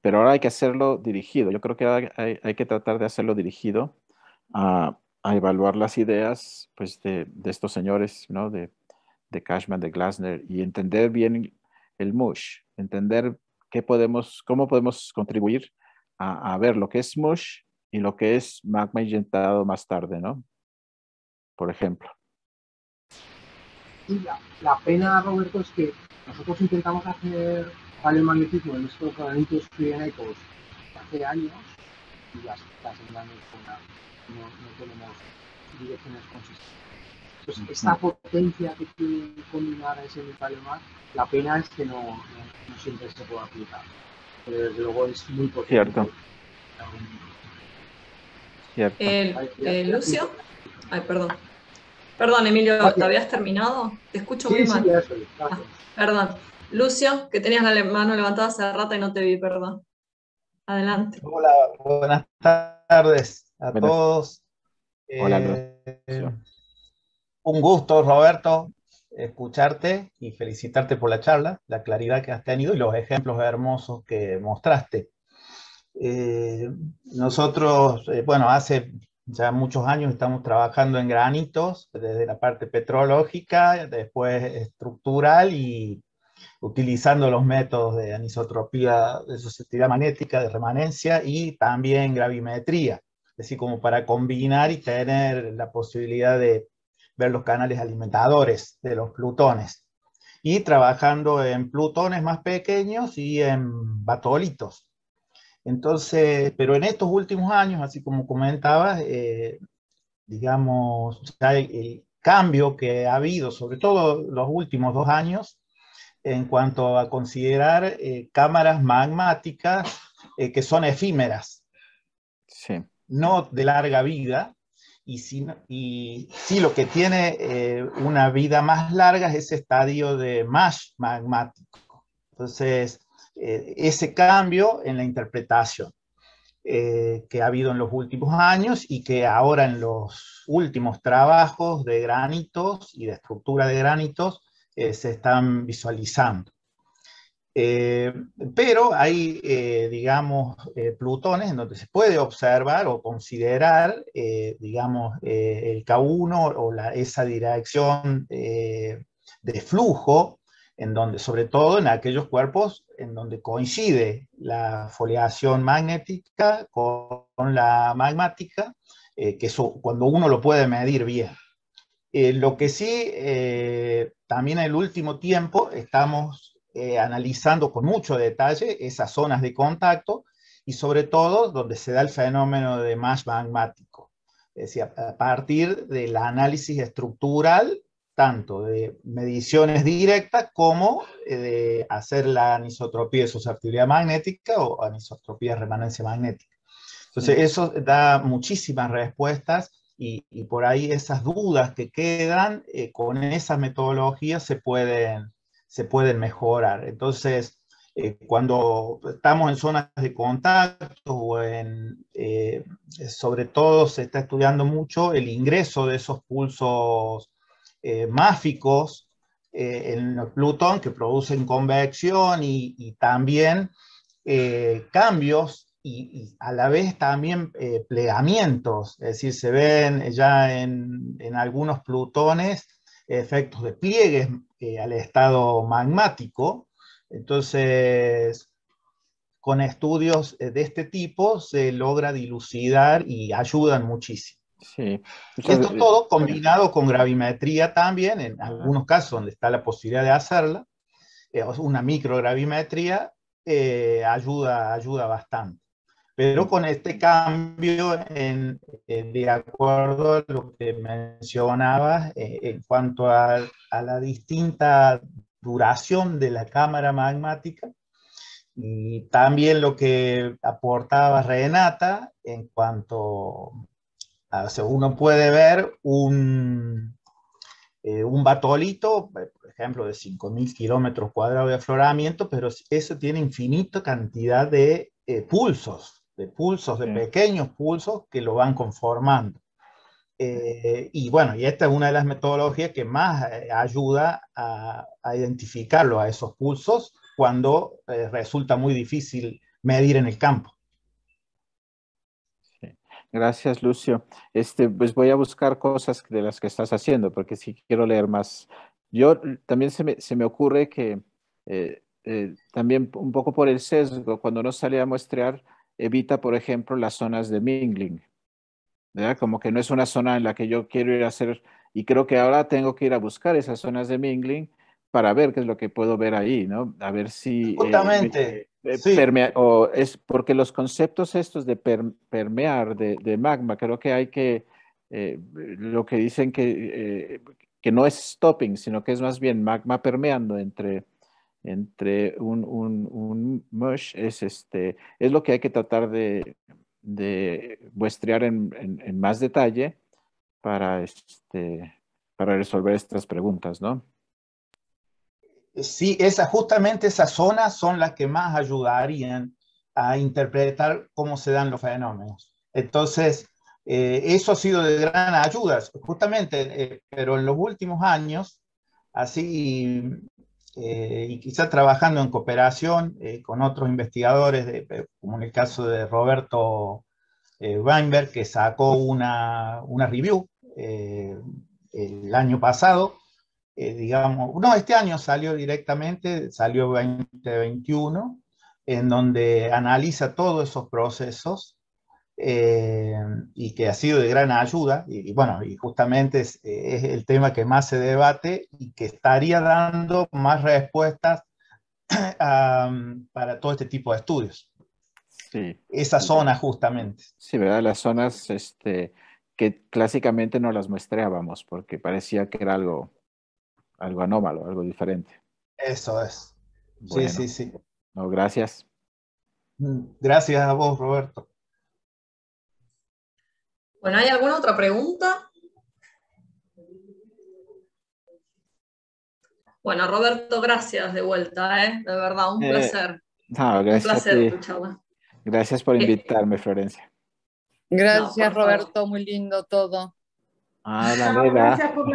Pero ahora hay que hacerlo dirigido. Yo creo que hay, que tratar de hacerlo dirigido a, evaluar las ideas pues, de, estos señores, ¿no? de, Cashman, de Glasner, y entender bien el MUSH, entender qué podemos, cómo podemos contribuir a, ver lo que es MUSH y lo que es magma inyectado más tarde, ¿no? por ejemplo.
La, la, pena, Roberto, es que nosotros intentamos hacer paleomagnetismo en estos granitos frianéticos hace años y las hace no, no tenemos direcciones consistentes. Entonces, pues esta potencia que tiene combinar ese paleomagnetismo, la pena es
que no, no, siempre se puede aplicar.
Pero desde luego es muy potente.
Cierto. Lucio. Ay, perdón. Perdón, Emilio, ah, ¿te habías terminado? Te escucho muy mal. Ah, perdón. Lucio, que tenías la mano levantada hace rato y no te vi, perdón. Adelante.
Hola,
buenas tardes a todos. Hola, eh, Lucio. Un gusto, Roberto, escucharte y felicitarte por la charla, la claridad que has tenido y los ejemplos hermosos que mostraste. Eh, nosotros, eh, bueno, hace ya muchos años estamos trabajando en granitos, desde la parte petrológica, después estructural y utilizando los métodos de anisotropía de susceptibilidad magnética, de remanencia y también gravimetría, es decir, como para combinar y tener la posibilidad de ver los canales alimentadores de los plutones. Y trabajando en plutones más pequeños y en batolitos, entonces, pero en estos últimos años, así como comentabas, eh, digamos, el, cambio que ha habido, sobre todo los últimos dos años, en cuanto a considerar eh, cámaras magmáticas eh, que son efímeras, sí. no de larga vida, y sí, y lo que tiene una vida más larga es ese estadio de más magmático. Entonces, eh, ese cambio en la interpretación eh, que ha habido en los últimos años y que ahora en los últimos trabajos de granitos y de estructura de granitos eh, se están visualizando. pero hay, digamos, plutones en donde se puede observar o considerar, digamos, el K1 o esa dirección de flujo en donde sobre todo en aquellos cuerpos en donde coincide la foliación magnética con la magmática, eh, que eso, cuando uno lo puede medir bien. Eh, lo que sí, eh, también en el último tiempo estamos analizando con mucho detalle esas zonas de contacto y sobre todo donde se da el fenómeno de más magmático. Es decir, a partir del análisis estructural tanto de mediciones directas como eh, de hacer la anisotropía de susceptibilidad magnética o anisotropía de remanencia magnética. Entonces, eso da muchísimas respuestas y, por ahí esas dudas que quedan eh, con esas metodologías se pueden, se pueden mejorar. Entonces, eh, cuando estamos en zonas de contacto o en, sobre todo se está estudiando mucho el ingreso de esos pulsos eh, máficos eh, en Plutón que producen convección y, también eh, cambios y, a la vez también plegamientos, es decir, se ven ya en, en algunos Plutones efectos de pliegues al estado magmático. Entonces, con estudios de este tipo se logra dilucidar y ayudan muchísimo. Sí. esto todo eh, combinado con gravimetría también, en algunos casos donde está la posibilidad de hacerla, eh, una microgravimetría eh, ayuda, ayuda bastante. Pero con este cambio, en, de acuerdo a lo que mencionabas, en cuanto a, la distinta duración de la cámara magmática, y también lo que aportaba Renata en cuanto Ah, o uno puede ver un, eh, un batolito, eh, por ejemplo, de 5.000 kilómetros cuadrados de afloramiento, pero eso tiene infinita cantidad de eh, pulsos, de pulsos, de pequeños pulsos que lo van conformando. y bueno, y esta es una de las metodologías que más ayuda a, a identificarlo a esos pulsos cuando resulta muy difícil medir en el campo.
Gracias, Lucio. Este, pues voy a buscar cosas de las que estás haciendo, porque sí quiero leer más. Yo también se me, se me ocurre que eh, eh, también un poco por el sesgo, cuando uno sale a muestrear, evita, por ejemplo, las zonas de mingling. ¿verdad? Como que no es una zona en la que yo quiero ir a hacer, y creo que ahora tengo que ir a buscar esas zonas de mingling para ver qué es lo que puedo ver ahí, ¿no? A ver si... Eh, Justamente. Eh, sí. o es porque los conceptos estos de permear, de, magma, creo que hay que, eh, lo que dicen que, que no es stopping, sino que es más bien magma permeando entre, entre un, un, un mush, es, este, es lo que hay que tratar de, de muestrear en, en, en, más detalle para, este, para resolver estas preguntas, ¿no?
sí, esa, justamente esas zonas son las que más ayudarían a interpretar cómo se dan los fenómenos. Entonces, eh, eso ha sido de gran ayuda, justamente, eh, pero en los últimos años, así, eh, y quizá trabajando en cooperación con otros investigadores, como en el caso de Roberto Weinberg, que sacó una review el año pasado, eh, digamos, no, este año salió directamente, salió 2021, en donde analiza todos esos procesos eh, y que ha sido de gran ayuda, y, bueno, y justamente eh, es, el tema que más se debate y que estaría dando más respuestas mm, para todo este tipo de estudios. Sí. Esa zona justamente.
Sí, ¿verdad? Las zonas este, que clásicamente no las muestreábamos porque parecía que era algo algo anómalo, algo diferente.
Eso es.
sí, sí, sí. No, gracias.
Mm, gracias a vos, Roberto.
Bueno, ¿hay alguna otra pregunta? Bueno, Roberto, gracias de vuelta, ¿eh? de verdad, un eh, placer.
gracias un placer Gracias por eh, invitarme, Florencia.
Gracias, Roberto, muy lindo todo.
Ah, la verdad.